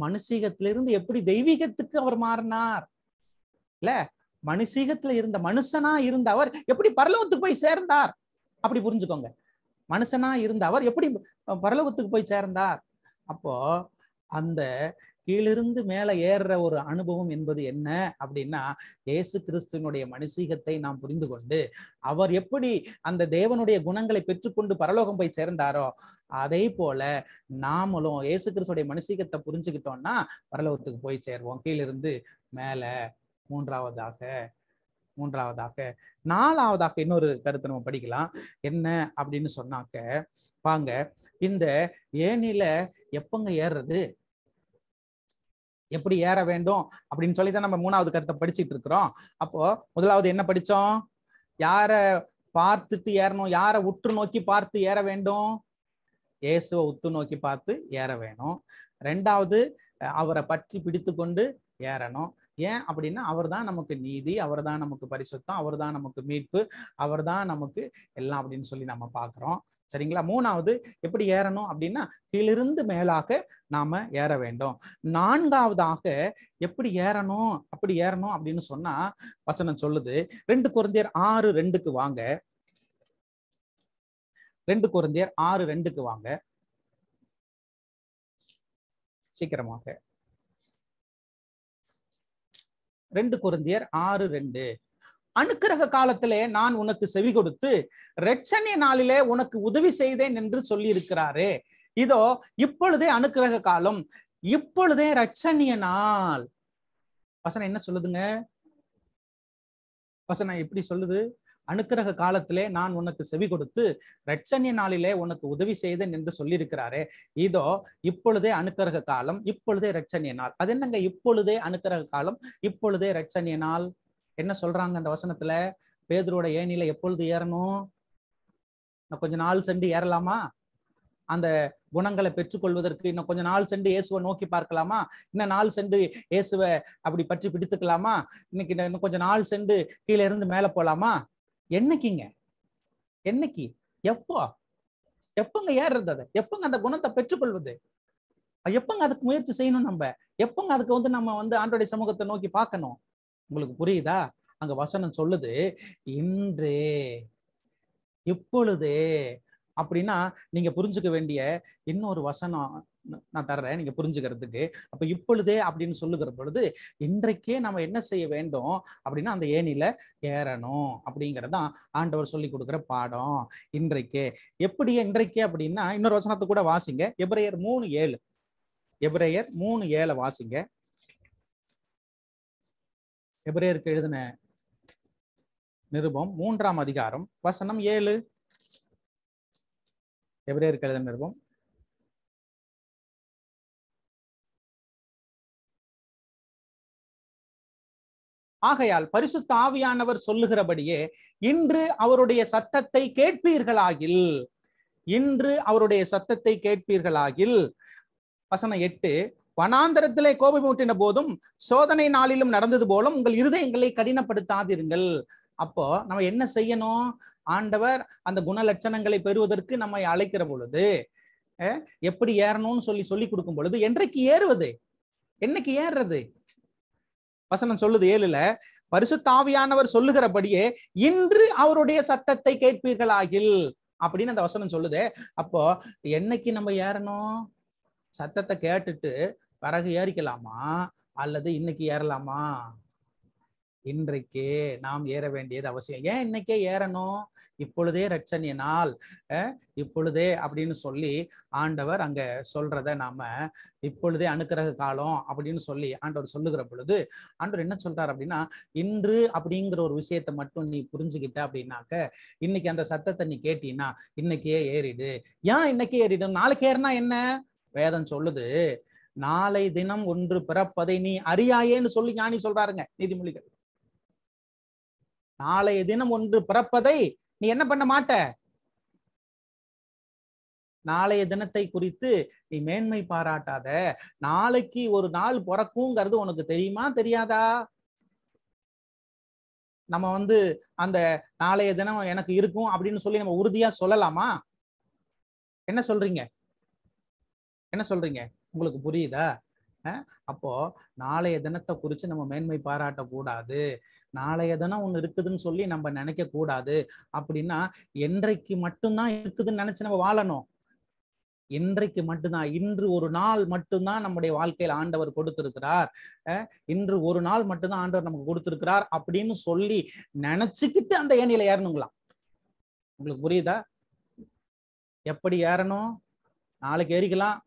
மனுஷீகத்திலிருந்து எப்படி தெய்வீகத்துக்கு அவர் மாறினார் இல்ல மனுஷீகத்துல இருந்த மனுஷனா இருந்த அவர் எப்படி பரலோகத்துக்கு போய் சேர்ந்தார் அப்படி புரிஞ்சுக்கோங்க மனுஷனா இருந்த அவர் எப்படி பரலோகத்துக்கு போய் சேர்ந்தார் அப்போ அந்த கீழிருந்து மேலே ஏறுற ஒரு அனுபவம் என்பது என்ன அப்படின்னா இயேசு கிறிஸ்துவனுடைய மனுஷீகத்தை நாம் புரிந்து கொண்டு அவர் எப்படி அந்த தேவனுடைய குணங்களை பெற்றுக்கொண்டு பரலோகம் போய் சேர்ந்தாரோ அதே போல நாமளும் ஏசு கிறிஸ்துடைய மனுஷீகத்தை புரிஞ்சுக்கிட்டோம்னா பரலோகத்துக்கு போய் சேர்வோம் கீழிருந்து மேலே மூன்றாவதாக மூன்றாவதாக நாலாவதாக இன்னொரு கருத்தை நம்ம படிக்கலாம் என்ன அப்படின்னு சொன்னாக்க பாங்க இந்த ஏனில எப்பங்க ஏறுறது எப்படி ஏற வேண்டும் அப்படின்னு சொல்லி தான் நம்ம மூணாவது கருத்தை படிச்சுட்டு இருக்கிறோம் அப்போ முதலாவது என்ன படிச்சோம் யார பார்த்துட்டு ஏறணும் யார உற்று நோக்கி பார்த்து ஏற வேண்டும் இயேசுவை உத்து நோக்கி பார்த்து ஏற வேணும் ரெண்டாவது அவரை பற்றி பிடித்து கொண்டு ஏறணும் ஏன் அப்படின்னா அவர் தான் நமக்கு நீதி அவர் தான் நமக்கு பரிசுத்தம் அவர் தான் நமக்கு மீட்பு அவர் தான் நமக்கு எல்லாம் அப்படின்னு சொல்லி நம்ம பார்க்குறோம் சரிங்களா மூணாவது எப்படி ஏறணும் அப்படின்னா கீழிருந்து மேலாக நாம ஏற வேண்டும் நான்காவதாக எப்படி ஏறணும் அப்படி ஏறணும் அப்படின்னு சொன்னா வசனம் சொல்லுது ரெண்டு குழந்தையர் ஆறு ரெண்டுக்கு வாங்க ரெண்டு குழந்தையர் ஆறு ரெண்டுக்கு வாங்க சீக்கிரமாக ரெண்டு குருந்தியர் ஆறு ரெண்டு அணுக்கிரக காலத்திலே நான் உனக்கு செவி கொடுத்து ரெட்சன்ய நாளிலே உனக்கு உதவி செய்தேன் என்று சொல்லி இதோ இப்பொழுதே அணுக்கிரக காலம் இப்பொழுதே ரட்சணிய நாள் வசனம் என்ன சொல்லுதுங்க வசனம் எப்படி சொல்லுது அனுக்கிரக காலத்திலே நான் உனக்கு செவி கொடுத்து ரட்சணிய நாளிலே உனக்கு உதவி செய்தேன் என்று சொல்லியிருக்கிறாரே இதோ இப்பொழுதே அனுக்கிரக காலம் இப்பொழுதே ரட்சணிய நாள் அது என்னங்க இப்பொழுதே அனுக்கிரக காலம் இப்பொழுதே ரட்சணிய நாள் என்ன சொல்றாங்க அந்த வசனத்துல பேதரோட ஏனில எப்பொழுது ஏறணும் நான் கொஞ்ச நாள் சென்று ஏறலாமா அந்த குணங்களை பெற்றுக்கொள்வதற்கு இன்னும் கொஞ்சம் நாள் சென்று இயேசுவை நோக்கி பார்க்கலாமா இன்னும் நாள் சென்று இயேசுவை அப்படி பற்றி பிடித்துக்கலாமா இன்னைக்கு இன்னும் கொஞ்சம் நாள் சென்று கீழே இருந்து மேலே போகலாமா என்னைக்குங்க என்னைக்கு எப்போ எப்பங்க ஏறுறது எப்பங்க அந்த குணத்தை பெற்றுக்கொள்வது எப்பங்க அதுக்கு முயற்சி செய்யணும் நம்ம எப்பங்க அதுக்கு வந்து நம்ம வந்து ஆண்டோடைய சமூகத்தை நோக்கி பார்க்கணும் உங்களுக்கு புரியுதா அங்க வசனம் சொல்லுது இன்று இப்பொழுது அப்படின்னா நீங்க புரிஞ்சுக்க வேண்டிய இன்னொரு வசனம் நான் தர்றேன் நீங்க புரிஞ்சுக்கிறதுக்கு அப்ப இப்பொழுதே அப்படின்னு சொல்லுகிற பொழுது இன்றைக்கே நம்ம என்ன செய்ய வேண்டும் அப்படின்னா அந்த ஏணில ஏறணும் அப்படிங்கறதான் ஆண்டவர் சொல்லி கொடுக்குற பாடம் இன்றைக்கே எப்படி இன்றைக்கே அப்படின்னா இன்னொரு வசனத்தை கூட வாசிங்க எப்ரையர் மூணு ஏழு எப்ரையர் மூணு ஏழை வாசிங்க எப்ரையருக்கு எழுதின நிருபம் மூன்றாம் அதிகாரம் வசனம் ஏழு எப்ரையருக்கு எழுதின நிருபம் ஆகையால் பரிசுத்த ஆவியானவர் சொல்லுகிறபடியே இன்று அவருடைய சத்தத்தை கேட்பீர்களாகில் இன்று அவருடைய சத்தத்தை கேட்பீர்களாகில் வசனம் எட்டு வனாந்தரத்திலே கோபை மூட்டின போதும் சோதனை நாளிலும் நடந்தது போலும் உங்கள் இருதயங்களை கடினப்படுத்தாதிருங்கள் அப்போ நம்ம என்ன செய்யணும் ஆண்டவர் அந்த குண லட்சணங்களை பெறுவதற்கு நம்மை அழைக்கிற பொழுது எப்படி ஏறணும்னு சொல்லி சொல்லி கொடுக்கும் பொழுது என்றைக்கு ஏறுவது என்னைக்கு ஏறுறது வசனம் சொல்லுது ஏழுல பரிசுத்தாவியானவர் சொல்லுகிறபடியே இன்று அவருடைய சத்தத்தை கேட்பீர்களாகில் அப்படின்னு அந்த வசனம் சொல்லுது அப்போ என்னைக்கு நம்ம ஏறணும் சத்தத்தை கேட்டுட்டு பிறகு ஏறிக்கலாமா அல்லது இன்னைக்கு ஏறலாமா இன்றைக்கே நாம் ஏற வேண்டியது அவசியம் ஏன் இன்னைக்கே ஏறணும் இப்பொழுதே ரட்சணியினால் இப்பொழுதே அப்படின்னு சொல்லி ஆண்டவர் அங்க சொல்றத நாம இப்பொழுதே அனுக்கிரக காலம் அப்படின்னு சொல்லி ஆண்டவர் சொல்லுகிற பொழுது ஆண்டவர் என்ன சொல்றாரு அப்படின்னா இன்று அப்படிங்கிற ஒரு விஷயத்த மட்டும் நீ புரிஞ்சுக்கிட்ட அப்படின்னாக்க இன்னைக்கு அந்த சத்தத்தை நீ கேட்டீங்கன்னா இன்னைக்கே ஏறிடு ஏன் இன்னைக்கே ஏறிடும் நாளைக்கு ஏறினா என்ன வேதம் சொல்லுது நாளை தினம் ஒன்று பிறப்பதை நீ அறியாயேன்னு சொல்லி ஞானி சொல்றாருங்க நீதிமொழிகள் நாளைய தினம் ஒன்று பிறப்பதை நீ என்ன பண்ண மாட்ட நாளைய தினத்தை குறித்து நீ மேன்மை பாராட்டாத நாளைக்கு ஒரு நாள் பிறக்குங்கிறது உனக்கு தெரியுமா தெரியாதா நம்ம வந்து அந்த நாளைய தினம் எனக்கு இருக்கும் அப்படின்னு சொல்லி நம்ம உறுதியா சொல்லலாமா என்ன சொல்றீங்க என்ன சொல்றீங்க உங்களுக்கு புரியுதா அப்போ நாளைய தினத்தை குறித்து நம்ம மேன்மை பாராட்டக்கூடாது நாளைய தானே ஒன்று இருக்குதுன்னு சொல்லி நம்ம நினைக்க கூடாது அப்படின்னா என்றைக்கு மட்டும்தான் இருக்குதுன்னு நினைச்சு நம்ம வாழணும் இன்றைக்கு மட்டும்தான் இன்று ஒரு நாள் மட்டும்தான் நம்முடைய வாழ்க்கையில் ஆண்டவர் கொடுத்திருக்கிறார் இன்று ஒரு நாள் மட்டும்தான் ஆண்டவர் நமக்கு கொடுத்திருக்கிறார் அப்படின்னு சொல்லி நினைச்சுக்கிட்டு அந்த ஏனில ஏறணுங்களாம் உங்களுக்கு புரியுதா எப்படி ஏறணும் நாளைக்கு ஏறிக்கலாம்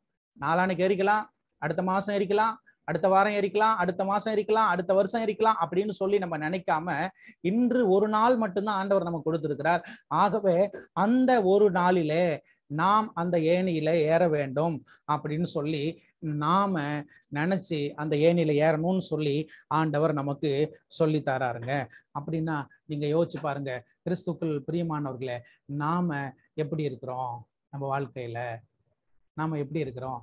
நாளானைக்கு ஏறிக்கலாம் அடுத்த மாசம் ஏறிக்கலாம் அடுத்த வாரம் எரிக்கலாம் அடுத்த மாசம் எரிக்கலாம் அடுத்த வருஷம் எரிக்கலாம் அப்படின்னு சொல்லி நம்ம நினைக்காம இன்று ஒரு நாள் மட்டும்தான் ஆண்டவர் நமக்கு கொடுத்திருக்கிறார் ஆகவே அந்த ஒரு நாளிலே நாம் அந்த ஏணியில ஏற வேண்டும் அப்படின்னு சொல்லி நாம நினைச்சு அந்த ஏணியில ஏறணும்னு சொல்லி ஆண்டவர் நமக்கு சொல்லி தராருங்க அப்படின்னா நீங்க யோசிச்சு பாருங்க கிறிஸ்துக்கள் பிரியமானவர்களே நாம எப்படி இருக்கிறோம் நம்ம வாழ்க்கையில நாம எப்படி இருக்கிறோம்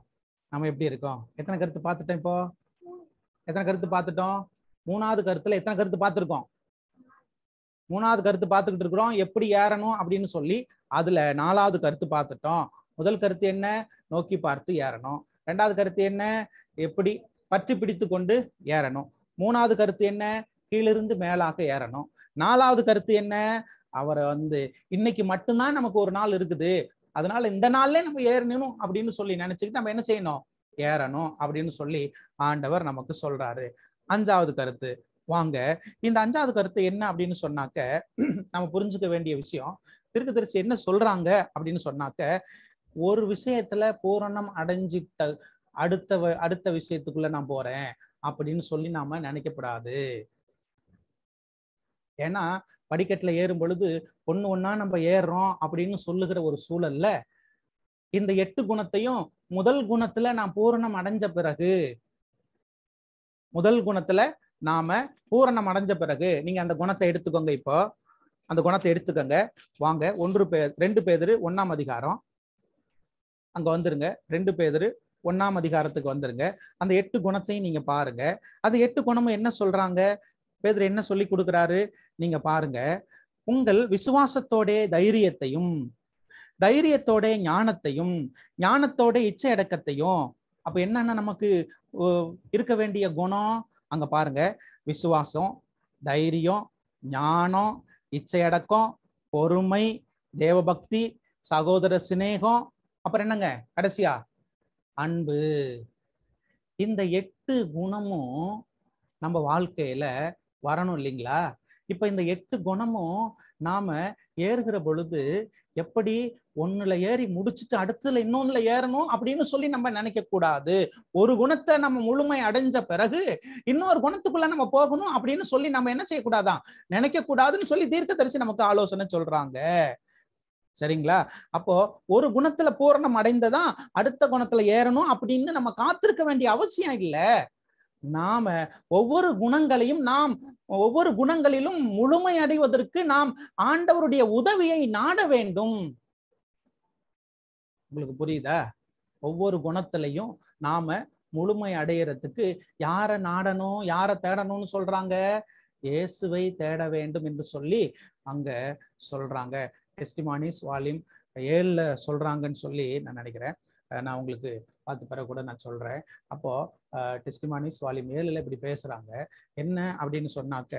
நம்ம எப்படி இருக்கோம் எத்தனை கருத்து பார்த்துட்டோம் இப்போ எத்தனை கருத்து பார்த்துட்டோம் மூணாவது கருத்துல எத்தனை கருத்து பார்த்துருக்கோம் மூணாவது கருத்து பார்த்துக்கிட்டு இருக்கிறோம் எப்படி ஏறணும் அப்படின்னு சொல்லி அதுல நாலாவது கருத்து பார்த்துட்டோம் முதல் கருத்து என்ன நோக்கி பார்த்து ஏறணும் ரெண்டாவது கருத்து என்ன எப்படி பற்றி பிடித்து கொண்டு ஏறணும் மூணாவது கருத்து என்ன கீழிருந்து மேலாக ஏறணும் நாலாவது கருத்து என்ன அவரை வந்து இன்னைக்கு மட்டும்தான் நமக்கு ஒரு நாள் இருக்குது அதனால இந்த நாள்ல நம்ம ஏறணும் அப்படின்னு சொல்லி நினைச்சுக்கிட்டு நம்ம என்ன செய்யணும் ஏறணும் அப்படின்னு சொல்லி ஆண்டவர் நமக்கு சொல்றாரு அஞ்சாவது கருத்து வாங்க இந்த அஞ்சாவது கருத்து என்ன அப்படின்னு சொன்னாக்க நம்ம புரிஞ்சுக்க வேண்டிய விஷயம் திருக்கு திருச்சி என்ன சொல்றாங்க அப்படின்னு சொன்னாக்க ஒரு விஷயத்துல பூரணம் அடைஞ்சிட்ட அடுத்த அடுத்த விஷயத்துக்குள்ள நான் போறேன் அப்படின்னு சொல்லி நாம நினைக்கப்படாது ஏன்னா படிக்கட்டில் ஏறும் பொழுது ஒன்று ஒன்றா நம்ம ஏறுறோம் அப்படின்னு சொல்லுகிற ஒரு சூழல்ல இந்த எட்டு குணத்தையும் முதல் குணத்துல நான் பூரணம் அடைஞ்ச பிறகு முதல் குணத்துல நாம பூரணம் அடைஞ்ச பிறகு நீங்க அந்த குணத்தை எடுத்துக்கோங்க இப்போ அந்த குணத்தை எடுத்துக்கோங்க வாங்க ஒன்று பே ரெண்டு பேதரு ஒன்னாம் அதிகாரம் அங்க வந்துருங்க ரெண்டு பேதரு ஒன்னாம் அதிகாரத்துக்கு வந்துருங்க அந்த எட்டு குணத்தையும் நீங்க பாருங்க அது எட்டு குணமும் என்ன சொல்றாங்க பேதர் என்ன சொல்லி கொடுக்குறாரு நீங்க பாருங்க உங்கள் விசுவாசத்தோடைய தைரியத்தையும் தைரியத்தோடைய ஞானத்தையும் ஞானத்தோட இச்சை அடக்கத்தையும் அப்ப என்னன்னா நமக்கு இருக்க வேண்டிய குணம் அங்க பாருங்க விசுவாசம் தைரியம் ஞானம் இச்சையடக்கம் பொறுமை தேவபக்தி சகோதர சிநேகம் அப்புறம் என்னங்க கடைசியா அன்பு இந்த எட்டு குணமும் நம்ம வாழ்க்கையில வரணும் இல்லைங்களா இப்ப இந்த எட்டு குணமும் நாம ஏறுகிற பொழுது எப்படி ஒண்ணுல ஏறி முடிச்சுட்டு அடுத்ததுல இன்னொன்னுல ஏறணும் அப்படின்னு சொல்லி நம்ம நினைக்க கூடாது ஒரு குணத்தை நம்ம முழுமை அடைஞ்ச பிறகு இன்னொரு குணத்துக்குள்ள நம்ம போகணும் அப்படின்னு சொல்லி நம்ம என்ன செய்யக்கூடாதான் நினைக்க கூடாதுன்னு சொல்லி தீர்க்க தரிசி நமக்கு ஆலோசனை சொல்றாங்க சரிங்களா அப்போ ஒரு குணத்துல பூரணம் அடைந்ததான் அடுத்த குணத்துல ஏறணும் அப்படின்னு நம்ம காத்திருக்க வேண்டிய அவசியம் இல்லை நாம ஒவ்வொரு குணங்களையும் நாம் ஒவ்வொரு குணங்களிலும் முழுமை அடைவதற்கு நாம் ஆண்டவருடைய உதவியை நாட வேண்டும் உங்களுக்கு புரியுதா ஒவ்வொரு குணத்திலையும் நாம முழுமை அடையறதுக்கு யாரை நாடணும் யாரை தேடணும்னு சொல்றாங்க இயேசுவை தேட வேண்டும் என்று சொல்லி அங்க சொல்றாங்க டெஸ்டிமானிஸ் வாலிம் ஏழுல சொல்றாங்கன்னு சொல்லி நான் நினைக்கிறேன் நான் உங்களுக்கு பார்த்து பிறகு கூட நான் சொல்கிறேன் அப்போது டெஸ்டிமானிஸ் வால்யூம் மேலில் இப்படி பேசுகிறாங்க என்ன அப்படின்னு சொன்னாக்க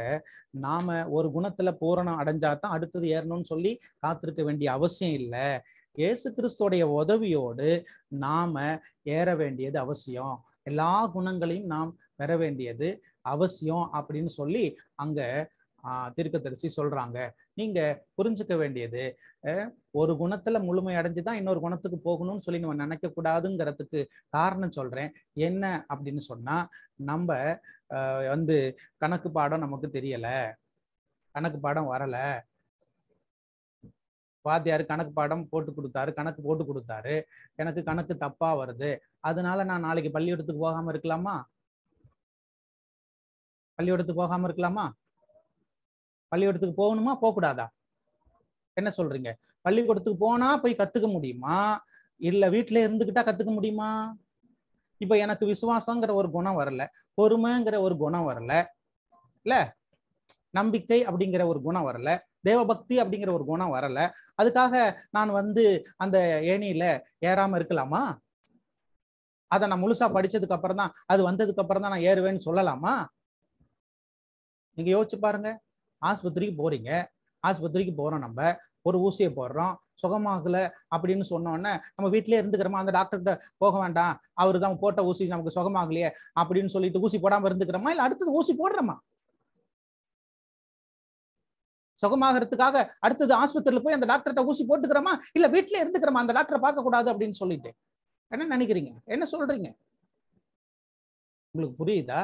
நாம் ஒரு குணத்தில் பூரணம் அடைஞ்சா தான் அடுத்தது ஏறணும்னு சொல்லி காத்திருக்க வேண்டிய அவசியம் இல்லை இயேசு கிறிஸ்துவோடைய உதவியோடு நாம் ஏற வேண்டியது அவசியம் எல்லா குணங்களையும் நாம் பெற வேண்டியது அவசியம் அப்படின்னு சொல்லி அங்கே தீர்க்கதரிசி சொல்கிறாங்க நீங்க புரிஞ்சுக்க வேண்டியது ஒரு குணத்துல முழுமை அடைஞ்சுதான் இன்னொரு குணத்துக்கு போகணும்னு சொல்லி நம்ம நினைக்க கூடாதுங்கிறதுக்கு காரணம் சொல்றேன் என்ன அப்படின்னு சொன்னா நம்ம வந்து கணக்கு பாடம் நமக்கு தெரியல கணக்கு பாடம் வரல வாத்தியார் கணக்கு பாடம் போட்டு கொடுத்தாரு கணக்கு போட்டு கொடுத்தாரு எனக்கு கணக்கு தப்பா வருது அதனால நான் நாளைக்கு பள்ளிக்கூடத்துக்கு போகாம இருக்கலாமா பள்ளிக்கூடத்துக்கு போகாம இருக்கலாமா பள்ளிக்கூடத்துக்கு போகணுமா போகக்கூடாதா என்ன சொல்றீங்க பள்ளிக்கூடத்துக்கு போனா போய் கத்துக்க முடியுமா இல்ல வீட்டுல இருந்துகிட்டா கத்துக்க முடியுமா இப்ப எனக்கு விசுவாசங்கிற ஒரு குணம் வரல பொறுமைங்கிற ஒரு குணம் வரல இல்ல நம்பிக்கை அப்படிங்கிற ஒரு குணம் வரல தேவபக்தி அப்படிங்கிற ஒரு குணம் வரல அதுக்காக நான் வந்து அந்த ஏணியில ஏறாம இருக்கலாமா அதை நான் முழுசா படிச்சதுக்கு அப்புறம் தான் அது வந்ததுக்கு அப்புறம் தான் நான் ஏறுவேன்னு சொல்லலாமா நீங்க யோசிச்சு பாருங்க ஆஸ்பத்திரிக்கு போறீங்க ஆஸ்பத்திரிக்கு போகிறோம் நம்ம ஒரு ஊசியை போடுறோம் சுகமாகல அப்படின்னு சொன்னோன்னே நம்ம வீட்டிலே இருந்துக்கிறோமா அந்த டாக்டர்கிட்ட போக வேண்டாம் அவர் தான் போட்ட ஊசி நமக்கு சுகமாகலையே அப்படின்னு சொல்லிட்டு ஊசி போடாமல் இருந்துக்கிறோமா இல்லை அடுத்தது ஊசி போடுறோமா சுகமாகறதுக்காக அடுத்தது ஆஸ்பத்திரியில் போய் அந்த டாக்டர்கிட்ட ஊசி போட்டுக்கிறோமா இல்லை வீட்டிலே இருந்துக்கிறோமா அந்த டாக்டரை பார்க்கக்கூடாது அப்படின்னு சொல்லிட்டு என்ன நினைக்கிறீங்க என்ன சொல்றீங்க உங்களுக்கு புரியுதா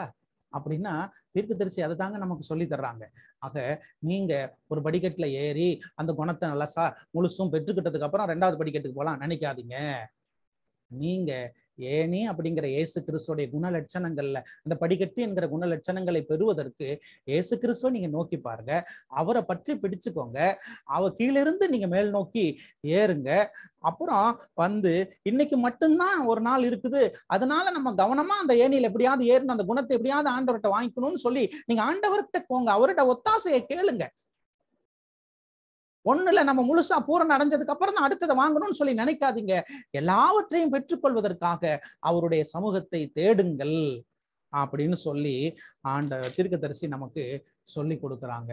அப்படின்னா தீர்க்க தரிசி அதை தாங்க நமக்கு சொல்லி தர்றாங்க ஆக நீங்க ஒரு படிக்கட்டுல ஏறி அந்த குணத்தை நல்லா சா முழுசும் பெற்றுக்கிட்டதுக்கு அப்புறம் ரெண்டாவது படிக்கட்டுக்கு போகலாம் நினைக்காதீங்க நீங்க ஏனி அப்படிங்கிற ஏசு கிறிஸ்துடைய குண லட்சணங்கள்ல அந்த படிக்கட்டு என்கிற குண லட்சணங்களை பெறுவதற்கு ஏசு கிறிஸ்துவ நீங்க நோக்கி பாருங்க அவரை பற்றி பிடிச்சுக்கோங்க அவ கீழிருந்து நீங்க மேல் நோக்கி ஏறுங்க அப்புறம் வந்து இன்னைக்கு மட்டும்தான் ஒரு நாள் இருக்குது அதனால நம்ம கவனமா அந்த ஏனியில் எப்படியாவது ஏறின அந்த குணத்தை எப்படியாவது ஆண்டவர்கிட்ட வாங்கிக்கணும்னு சொல்லி நீங்க ஆண்டவர்கிட்ட போங்க அவர்கிட்ட ஒத்தாசையை கேளுங்க ஒண்ணுல நம்ம முழுசா பூரணம் அடைஞ்சதுக்கு அப்புறம் தான் அடுத்ததை வாங்கணும்னு சொல்லி நினைக்காதீங்க எல்லாவற்றையும் பெற்றுக்கொள்வதற்காக அவருடைய சமூகத்தை தேடுங்கள் அப்படின்னு சொல்லி ஆண்ட தீர்க்கதரிசி நமக்கு சொல்லி கொடுக்குறாங்க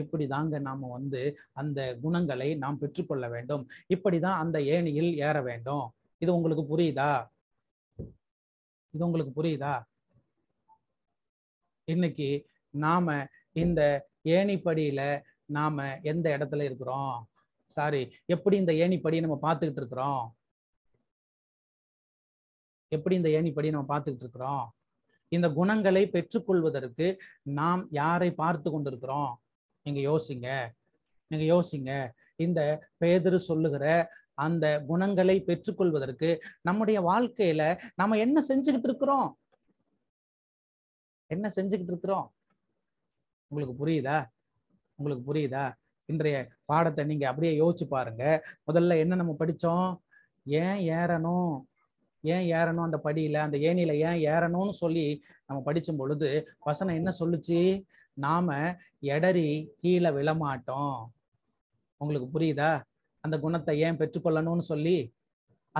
இப்படி தாங்க நாம் வந்து அந்த குணங்களை நாம் பெற்றுக்கொள்ள வேண்டும் இப்படி தான் அந்த ஏணியில் ஏற வேண்டும் இது உங்களுக்கு புரியுதா இது உங்களுக்கு புரியுதா இன்னைக்கு நாம இந்த ஏணிப்படியில நாம எந்த இடத்துல இருக்கிறோம் சாரி எப்படி இந்த ஏணிப்படி நம்ம பார்த்துக்கிட்டு இருக்கிறோம் எப்படி இந்த ஏணிப்படி நம்ம பார்த்துக்கிட்டு இருக்கிறோம் இந்த குணங்களை பெற்றுக்கொள்வதற்கு நாம் யாரை பார்த்து கொண்டிருக்கிறோம் நீங்க யோசிங்க நீங்க யோசிங்க இந்த பேதரு சொல்லுகிற அந்த குணங்களை பெற்றுக்கொள்வதற்கு நம்முடைய வாழ்க்கையில நம்ம என்ன செஞ்சுக்கிட்டு இருக்கிறோம் என்ன செஞ்சுக்கிட்டு இருக்கிறோம் உங்களுக்கு புரியுதா உங்களுக்கு புரியுதா இன்றைய பாடத்தை நீங்கள் அப்படியே யோசிச்சு பாருங்க முதல்ல என்ன நம்ம படித்தோம் ஏன் ஏறணும் ஏன் ஏறணும் அந்த படியில் அந்த ஏனியில் ஏன் ஏறணும்னு சொல்லி நம்ம படிச்சும் பொழுது வசனம் என்ன சொல்லுச்சு நாம எடறி கீழே விழமாட்டோம் உங்களுக்கு புரியுதா அந்த குணத்தை ஏன் பெற்றுக்கொள்ளணும்னு சொல்லி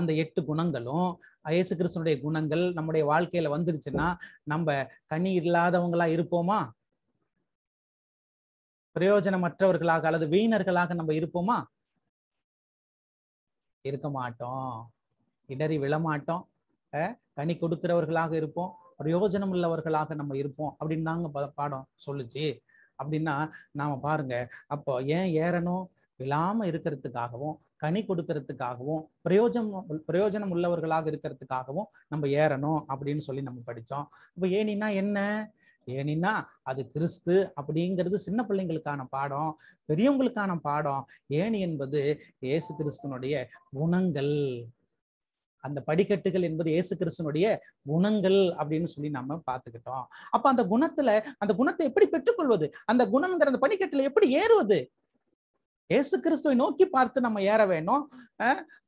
அந்த எட்டு குணங்களும் இயேசு கிறிஸ்தனுடைய குணங்கள் நம்முடைய வாழ்க்கையில வந்துருச்சுன்னா நம்ம கனி இல்லாதவங்களா இருப்போமா பிரயோஜனமற்றவர்களாக அல்லது வீணர்களாக நம்ம இருப்போமா இருக்க மாட்டோம் இடறி விழமாட்டோம் கனி கொடுக்கிறவர்களாக இருப்போம் பிரயோஜனம் உள்ளவர்களாக நம்ம இருப்போம் அப்படின்னு தாங்க பாடம் சொல்லுச்சு அப்படின்னா நாம பாருங்க அப்போ ஏன் ஏறணும் விழாம இருக்கிறதுக்காகவும் கனி கொடுக்கறதுக்காகவும் பிரயோஜனம் பிரயோஜனம் உள்ளவர்களாக இருக்கிறதுக்காகவும் நம்ம ஏறணும் அப்படின்னு சொல்லி நம்ம படித்தோம் இப்போ ஏனின்னா என்ன ஏனின்னா அது கிறிஸ்து அப்படிங்கிறது சின்ன பிள்ளைங்களுக்கான பாடம் பெரியவங்களுக்கான பாடம் ஏனி என்பது ஏசு கிறிஸ்துனுடைய குணங்கள் அந்த படிக்கட்டுகள் என்பது இயேசு கிறிஸ்துனுடைய குணங்கள் அப்படின்னு சொல்லி நம்ம பார்த்துக்கிட்டோம் அப்ப அந்த குணத்துல அந்த குணத்தை எப்படி பெற்றுக்கொள்வது அந்த குணம்ங்கிற அந்த படிக்கட்டுல எப்படி ஏறுவது ஏசு கிறிஸ்துவை நோக்கி பார்த்து நம்ம ஏற வேணும்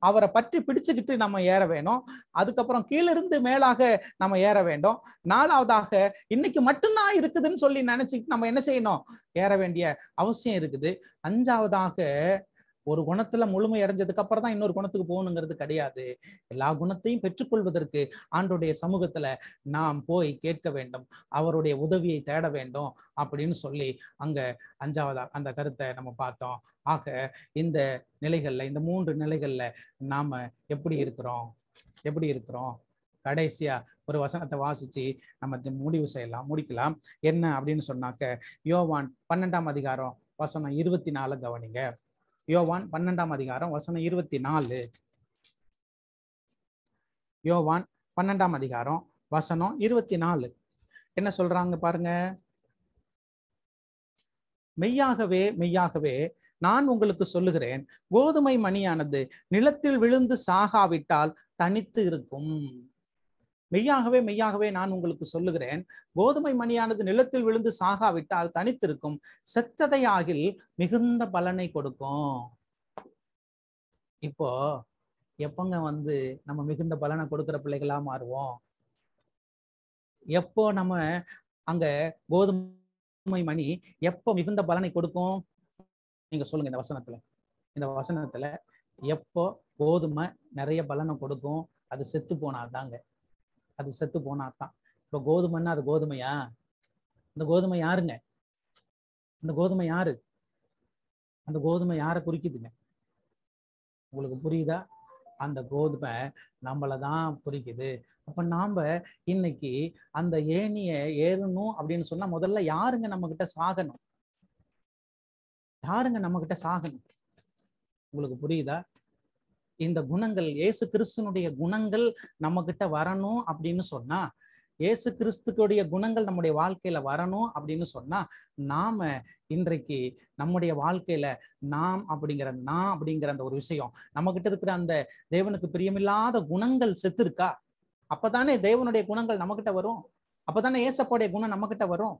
அவரை பற்றி பிடிச்சுக்கிட்டு நம்ம ஏற வேணும் அதுக்கப்புறம் கீழிருந்து மேலாக நம்ம ஏற வேண்டும் நாலாவதாக இன்னைக்கு மட்டும்தான் இருக்குதுன்னு சொல்லி நினைச்சுக்கிட்டு நம்ம என்ன செய்யணும் ஏற வேண்டிய அவசியம் இருக்குது அஞ்சாவதாக ஒரு குணத்துல முழுமை அடைஞ்சதுக்கு அப்புறம் தான் இன்னொரு குணத்துக்கு போகணுங்கிறது கிடையாது எல்லா குணத்தையும் பெற்றுக்கொள்வதற்கு ஆண்டுடைய சமூகத்துல நாம் போய் கேட்க வேண்டும் அவருடைய உதவியை தேட வேண்டும் அப்படின்னு சொல்லி அங்க அஞ்சாவது அந்த கருத்தை நம்ம பார்த்தோம் ஆக இந்த நிலைகள்ல இந்த மூன்று நிலைகள்ல நாம எப்படி இருக்கிறோம் எப்படி இருக்கிறோம் கடைசியா ஒரு வசனத்தை வாசிச்சு நம்ம முடிவு செய்யலாம் முடிக்கலாம் என்ன அப்படின்னு சொன்னாக்க யோவான் பன்னெண்டாம் அதிகாரம் வசனம் இருபத்தி நாலு கவனிங்க யோவான் பன்னெண்டாம் அதிகாரம் வசனம் இருபத்தி நாலு யோவான் பன்னெண்டாம் அதிகாரம் வசனம் இருபத்தி நாலு என்ன சொல்றாங்க பாருங்க மெய்யாகவே மெய்யாகவே நான் உங்களுக்கு சொல்லுகிறேன் கோதுமை மணியானது நிலத்தில் விழுந்து சாகாவிட்டால் தனித்து இருக்கும் மெய்யாகவே மெய்யாகவே நான் உங்களுக்கு சொல்லுகிறேன் கோதுமை மணியானது நிலத்தில் விழுந்து சாகாவிட்டால் தனித்திருக்கும் செத்ததை ஆகில் மிகுந்த பலனை கொடுக்கும் இப்போ எப்பங்க வந்து நம்ம மிகுந்த பலனை கொடுக்குற பிள்ளைகளா மாறுவோம் எப்போ நம்ம அங்க கோதுமை மணி எப்போ மிகுந்த பலனை கொடுக்கும் நீங்க சொல்லுங்க இந்த வசனத்துல இந்த வசனத்துல எப்போ கோதுமை நிறைய பலனை கொடுக்கும் அது செத்து போனாதாங்க அது செத்து போனாதான் இப்போ கோதுமைன்னா அது கோதுமையா அந்த கோதுமை யாருங்க அந்த கோதுமை யாரு அந்த கோதுமை யாரை குறிக்குதுங்க உங்களுக்கு புரியுதா அந்த கோதுமை நம்மளை தான் குறிக்குது அப்போ நாம் இன்னைக்கு அந்த ஏணியை ஏறணும் அப்படின்னு சொன்னால் முதல்ல யாருங்க நம்மக்கிட்ட சாகணும் யாருங்க நம்மக்கிட்ட சாகணும் உங்களுக்கு புரியுதா இந்த குணங்கள் ஏசு கிறிஸ்துனுடைய குணங்கள் நம்ம கிட்ட வரணும் அப்படின்னு சொன்னா ஏசு கிறிஸ்துக்குடைய குணங்கள் நம்முடைய வாழ்க்கையில வரணும் அப்படின்னு சொன்னா நாம இன்றைக்கு நம்முடைய வாழ்க்கையில நாம் அப்படிங்கிற நான் அப்படிங்கிற அந்த ஒரு விஷயம் நம்ம கிட்ட இருக்கிற அந்த தேவனுக்கு பிரியமில்லாத குணங்கள் செத்து இருக்கா அப்பதானே தேவனுடைய குணங்கள் நம்ம கிட்ட வரும் அப்பதானே ஏசப்போடைய குணம் நம்ம கிட்ட வரும்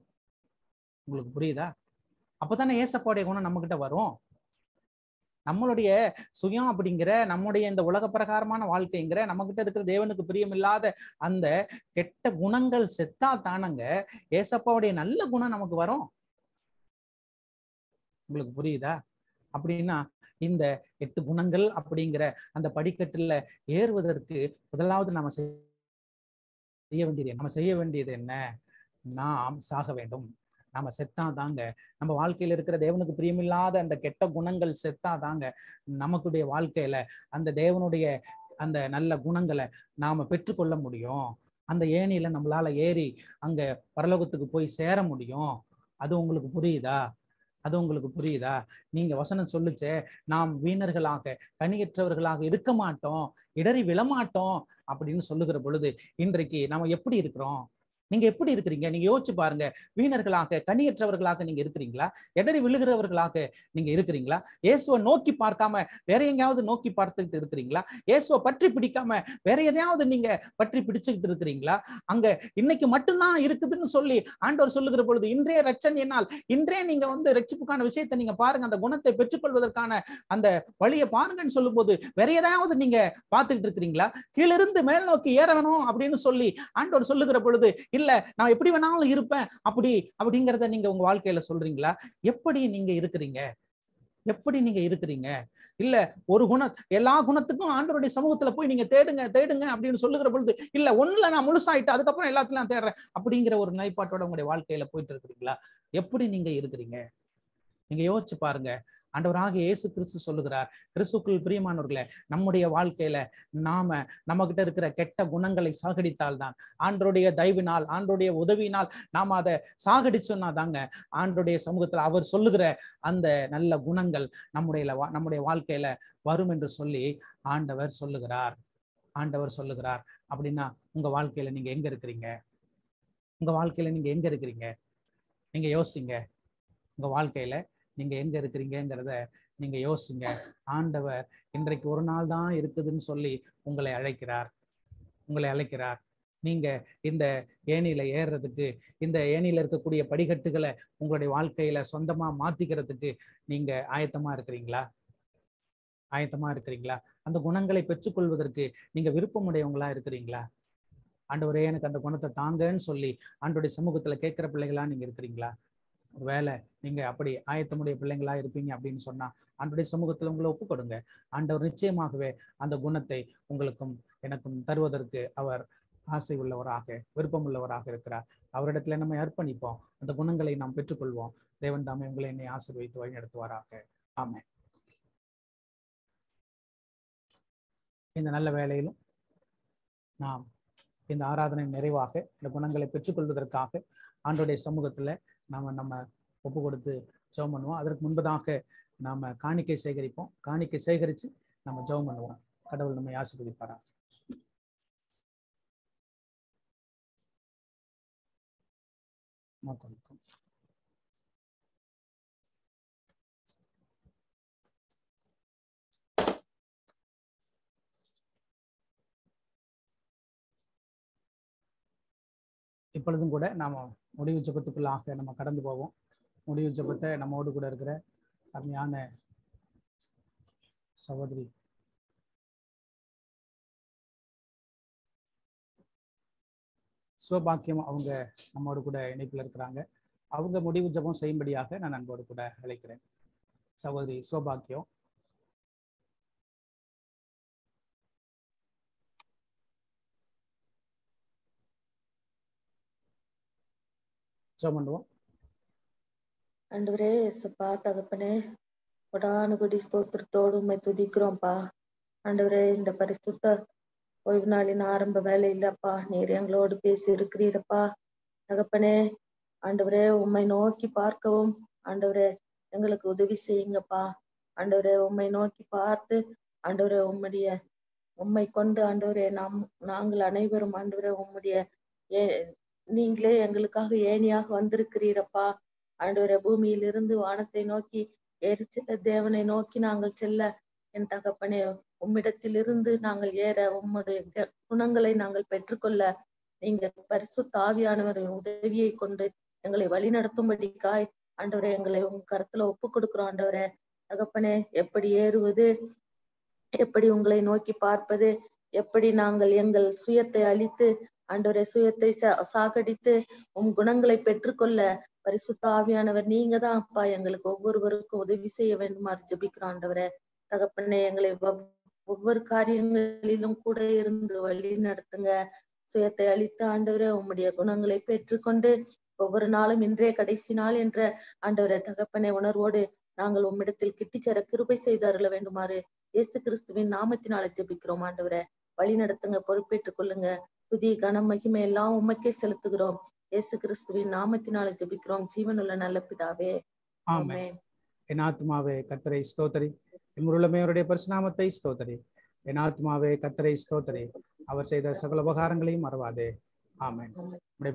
உங்களுக்கு புரியுதா அப்பதானே ஏசப்போடைய குணம் நம்ம கிட்ட வரும் நம்மளுடைய சுயம் அப்படிங்கிற நம்முடைய இந்த உலக பிரகாரமான வாழ்க்கைங்கிற நம்ம கிட்ட இருக்கிற தேவனுக்கு பிரியமில்லாத அந்த கெட்ட குணங்கள் செத்தா தானங்க ஏசப்பாவுடைய நல்ல குணம் நமக்கு வரும் உங்களுக்கு புரியுதா அப்படின்னா இந்த எட்டு குணங்கள் அப்படிங்கிற அந்த படிக்கட்டுல ஏறுவதற்கு முதலாவது நாம செய்ய வேண்டியது நம்ம செய்ய வேண்டியது என்ன நாம் சாக வேண்டும் நம்ம செத்தா தாங்க நம்ம வாழ்க்கையில இருக்கிற தேவனுக்கு பிரியமில்லாத அந்த கெட்ட குணங்கள் செத்தா தாங்க நமக்குடைய வாழ்க்கையில அந்த தேவனுடைய அந்த நல்ல குணங்களை நாம பெற்றுக்கொள்ள முடியும் அந்த ஏணியில நம்மளால ஏறி அங்க பரலோகத்துக்கு போய் சேர முடியும் அது உங்களுக்கு புரியுதா அது உங்களுக்கு புரியுதா நீங்க வசனம் சொல்லுச்சே நாம் வீணர்களாக கனியற்றவர்களாக இருக்க மாட்டோம் இடறி விழமாட்டோம் அப்படின்னு சொல்லுகிற பொழுது இன்றைக்கு நம்ம எப்படி இருக்கிறோம் நீங்க எப்படி இருக்கிறீங்க நீங்க யோசிச்சு பாருங்க வீணர்களாக கனியற்றவர்களாக நீங்க இருக்கிறீங்களா எடறி விழுகிறவர்களாக நீங்க இருக்கிறீங்களா இயேசுவை நோக்கி பார்க்காம வேற எங்கேயாவது நோக்கி பார்த்துக்கிட்டு இருக்கிறீங்களா இயேசுவை பற்றி பிடிக்காம வேற எதையாவது நீங்க பற்றி பிடிச்சுக்கிட்டு இருக்கிறீங்களா அங்க இன்னைக்கு மட்டும்தான் இருக்குதுன்னு சொல்லி ஆண்டவர் சொல்லுகிற பொழுது இன்றைய என்னால் இன்றே நீங்க வந்து ரட்சிப்புக்கான விஷயத்தை நீங்க பாருங்க அந்த குணத்தை பெற்றுக்கொள்வதற்கான அந்த வழியை பாருங்கன்னு சொல்லும் போது வேற எதையாவது நீங்க பார்த்துக்கிட்டு இருக்கிறீங்களா கீழிருந்து மேல் நோக்கி ஏறணும் அப்படின்னு சொல்லி ஆண்டவர் சொல்லுகிற பொழுது இல்ல இல்ல நான் எப்படி வேணாலும் இருப்பேன் அப்படி அப்படிங்கிறத நீங்க உங்க வாழ்க்கையில சொல்றீங்களா எப்படி நீங்க இருக்கிறீங்க எப்படி நீங்க இருக்கிறீங்க இல்ல ஒரு குண எல்லா குணத்துக்கும் ஆண்டவருடைய சமூகத்துல போய் நீங்க தேடுங்க தேடுங்க அப்படின்னு சொல்லுகிற பொழுது இல்ல ஒண்ணுல நான் முழுசாயிட்டு அதுக்கப்புறம் எல்லாத்தையும் நான் தேடுறேன் அப்படிங்கிற ஒரு நிலைப்பாட்டோட உங்களுடைய வாழ்க்கையில போயிட்டு இருக்கிறீங்களா எப்படி நீங்க இருக்கிறீங்க நீங்க யோசிச்சு பாருங்க ஆண்டவராக இயேசு கிறிஸ்து சொல்லுகிறார் கிறிஸ்துக்குள் பிரியமானவர்களே நம்முடைய வாழ்க்கையில நாம நம்ம கிட்ட இருக்கிற கெட்ட குணங்களை சாகடித்தால் தான் ஆண்டோடைய தயவினால் ஆண்டோடைய உதவியினால் நாம் அதை சாகடிச்சோம்னா தாங்க ஆண்டோடைய சமூகத்தில் அவர் சொல்லுகிற அந்த நல்ல குணங்கள் நம்முடைய நம்முடைய வாழ்க்கையில வரும் என்று சொல்லி ஆண்டவர் சொல்லுகிறார் ஆண்டவர் சொல்லுகிறார் அப்படின்னா உங்க வாழ்க்கையில நீங்க எங்க இருக்கிறீங்க உங்க வாழ்க்கையில நீங்க எங்க இருக்கிறீங்க நீங்க யோசிங்க உங்க வாழ்க்கையில நீங்கள் எங்கே இருக்கிறீங்கிறத நீங்கள் யோசிங்க ஆண்டவர் இன்றைக்கு ஒரு நாள் தான் இருக்குதுன்னு சொல்லி உங்களை அழைக்கிறார் உங்களை அழைக்கிறார் நீங்க இந்த ஏணியில ஏறுறதுக்கு இந்த ஏணியில இருக்கக்கூடிய படிக்கட்டுகளை உங்களுடைய வாழ்க்கையில சொந்தமா மாத்திக்கிறதுக்கு நீங்க ஆயத்தமா இருக்கிறீங்களா ஆயத்தமா இருக்கிறீங்களா அந்த குணங்களை பெற்றுக்கொள்வதற்கு நீங்க விருப்பமுடையவங்களா இருக்கிறீங்களா ஆண்டவரே எனக்கு அந்த குணத்தை தாங்கன்னு சொல்லி ஆண்டோடைய சமூகத்துல கேட்கிற பிள்ளைகளா நீங்க இருக்கிறீங்களா ஒருவேளை நீங்க அப்படி ஆயத்தமுடைய பிள்ளைங்களா இருப்பீங்க அப்படின்னு சொன்னா அன்றைய சமூகத்தில் உங்களை ஒப்புக்கொடுங்க ஆண்டவர் நிச்சயமாகவே அந்த குணத்தை உங்களுக்கும் எனக்கும் தருவதற்கு அவர் ஆசை உள்ளவராக விருப்பம் உள்ளவராக இருக்கிறார் அவரிடத்துல நம்ம அர்ப்பணிப்போம் அந்த குணங்களை நாம் பெற்றுக்கொள்வோம் தேவன் தாமே உங்களை என்னை ஆசீர்வைத்து வழிநடத்துவாராக ஆமே இந்த நல்ல வேலையிலும் நாம் இந்த ஆராதனை நிறைவாக இந்த குணங்களை பெற்றுக்கொள்வதற்காக ஆண்டுடைய சமூகத்துல நாம் நம்ம ஒப்பு கொடுத்து ஜெபம் பண்ணுவோம் அதற்கு முன்பதாக நாம் காணிக்கை சேகரிப்போம் காணிக்கை சேகரித்து நம்ம ஜெபம் பண்ணுவோம் கடவுள் நம்ம ஆசீர்வதிப்பாரா நோக்கணும் இப்பொழுதும் கூட நாம் முடிவு ஜபத்துக்குள்ளாக நம்ம கடந்து போவோம் முடிவு ஜபத்தை நம்மோடு கூட இருக்கிற அருமையான சகோதரி சிவபாக்கியம் அவங்க நம்மோடு கூட இணைப்பில் இருக்கிறாங்க அவங்க முடிவு ஜபம் செய்யும்படியாக நான் அன்போடு கூட அழைக்கிறேன் சகோதரி சிவபாக்கியம் ஜெபம் பண்ணுவோம் அன்றுவரே இயேசுப்பா தகப்பனே கொடானுகுடி ஸ்தோத்திரத்தோடு உண்மை துதிக்கிறோம்ப்பா ஆண்டவரே இந்த பரிசுத்த ஓய்வு நாளின் ஆரம்ப வேலை இல்லப்பா நீர் எங்களோடு பேசி இருக்கிறீரப்பா தகப்பனே ஆண்டவரே உண்மை நோக்கி பார்க்கவும் ஆண்டவரே எங்களுக்கு உதவி செய்யுங்கப்பா ஆண்டவரே உண்மை நோக்கி பார்த்து ஆண்டவரே உம்முடைய உண்மை கொண்டு ஆண்டவரே நாம் நாங்கள் அனைவரும் ஆண்டவரே உம்முடைய நீங்களே எங்களுக்காக ஏனியாக வந்திருக்கிறீரப்பா பூமியில் பூமியிலிருந்து வானத்தை நோக்கி எரிச்சல தேவனை நோக்கி நாங்கள் செல்ல என் தகப்பனே உம்மிடத்திலிருந்து நாங்கள் ஏற உம்முடைய குணங்களை நாங்கள் பெற்றுக்கொள்ள நீங்க பரிசு தாவியானவரின் உதவியை கொண்டு எங்களை வழி நடத்தும்படிக்காய் ஆண்டவரை எங்களை உங்க கருத்துல ஒப்பு கொடுக்குறோம் ஆண்டவரை தகப்பனே எப்படி ஏறுவது எப்படி உங்களை நோக்கி பார்ப்பது எப்படி நாங்கள் எங்கள் சுயத்தை அழித்து ஆண்டவரே சுயத்தை சாகடித்து உம் குணங்களை பெற்றுக்கொள்ள பரிசுத்த ஆவியானவர் நீங்க தான் அப்பா எங்களுக்கு ஒவ்வொருவருக்கும் உதவி செய்ய வேண்டுமாறு ஜபிக்கிறோம் ஆண்டவரே தகப்பனே எங்களை ஒவ்வொரு காரியங்களிலும் கூட இருந்து வழி நடத்துங்க சுயத்தை அழித்து ஆண்டவரே உம்முடைய குணங்களை பெற்றுக்கொண்டு ஒவ்வொரு நாளும் இன்றைய கடைசி நாள் என்ற ஆண்டவரை தகப்பனை உணர்வோடு நாங்கள் உம்மிடத்தில் கிட்டிச்சேர கிருபை செய்தார்கள் வேண்டுமாறு இயேசு கிறிஸ்துவின் நாமத்தினால ஜெபிக்கிறோம் ஆண்டவரை வழி நடத்துங்க பொறுப்பேற்றுக் கொள்ளுங்க துதி கணம் மகிமை எல்லாம் உமக்கே செலுத்துகிறோம் இயேசு கிறிஸ்துவின் நாமத்தினால ஜெபிக்கிறோம் ஜீவனுள்ள நல்ல பிதாவே ஆமே என் ஆத்மாவே கத்தரை ஸ்தோத்தரி எம்முள்ளமையவருடைய பரிசுநாமத்தை ஸ்தோத்தரி என் ஆத்மாவே கத்தரை ஸ்தோத்தரி அவர் செய்த சகல உபகாரங்களையும் மறவாதே ஆமேன்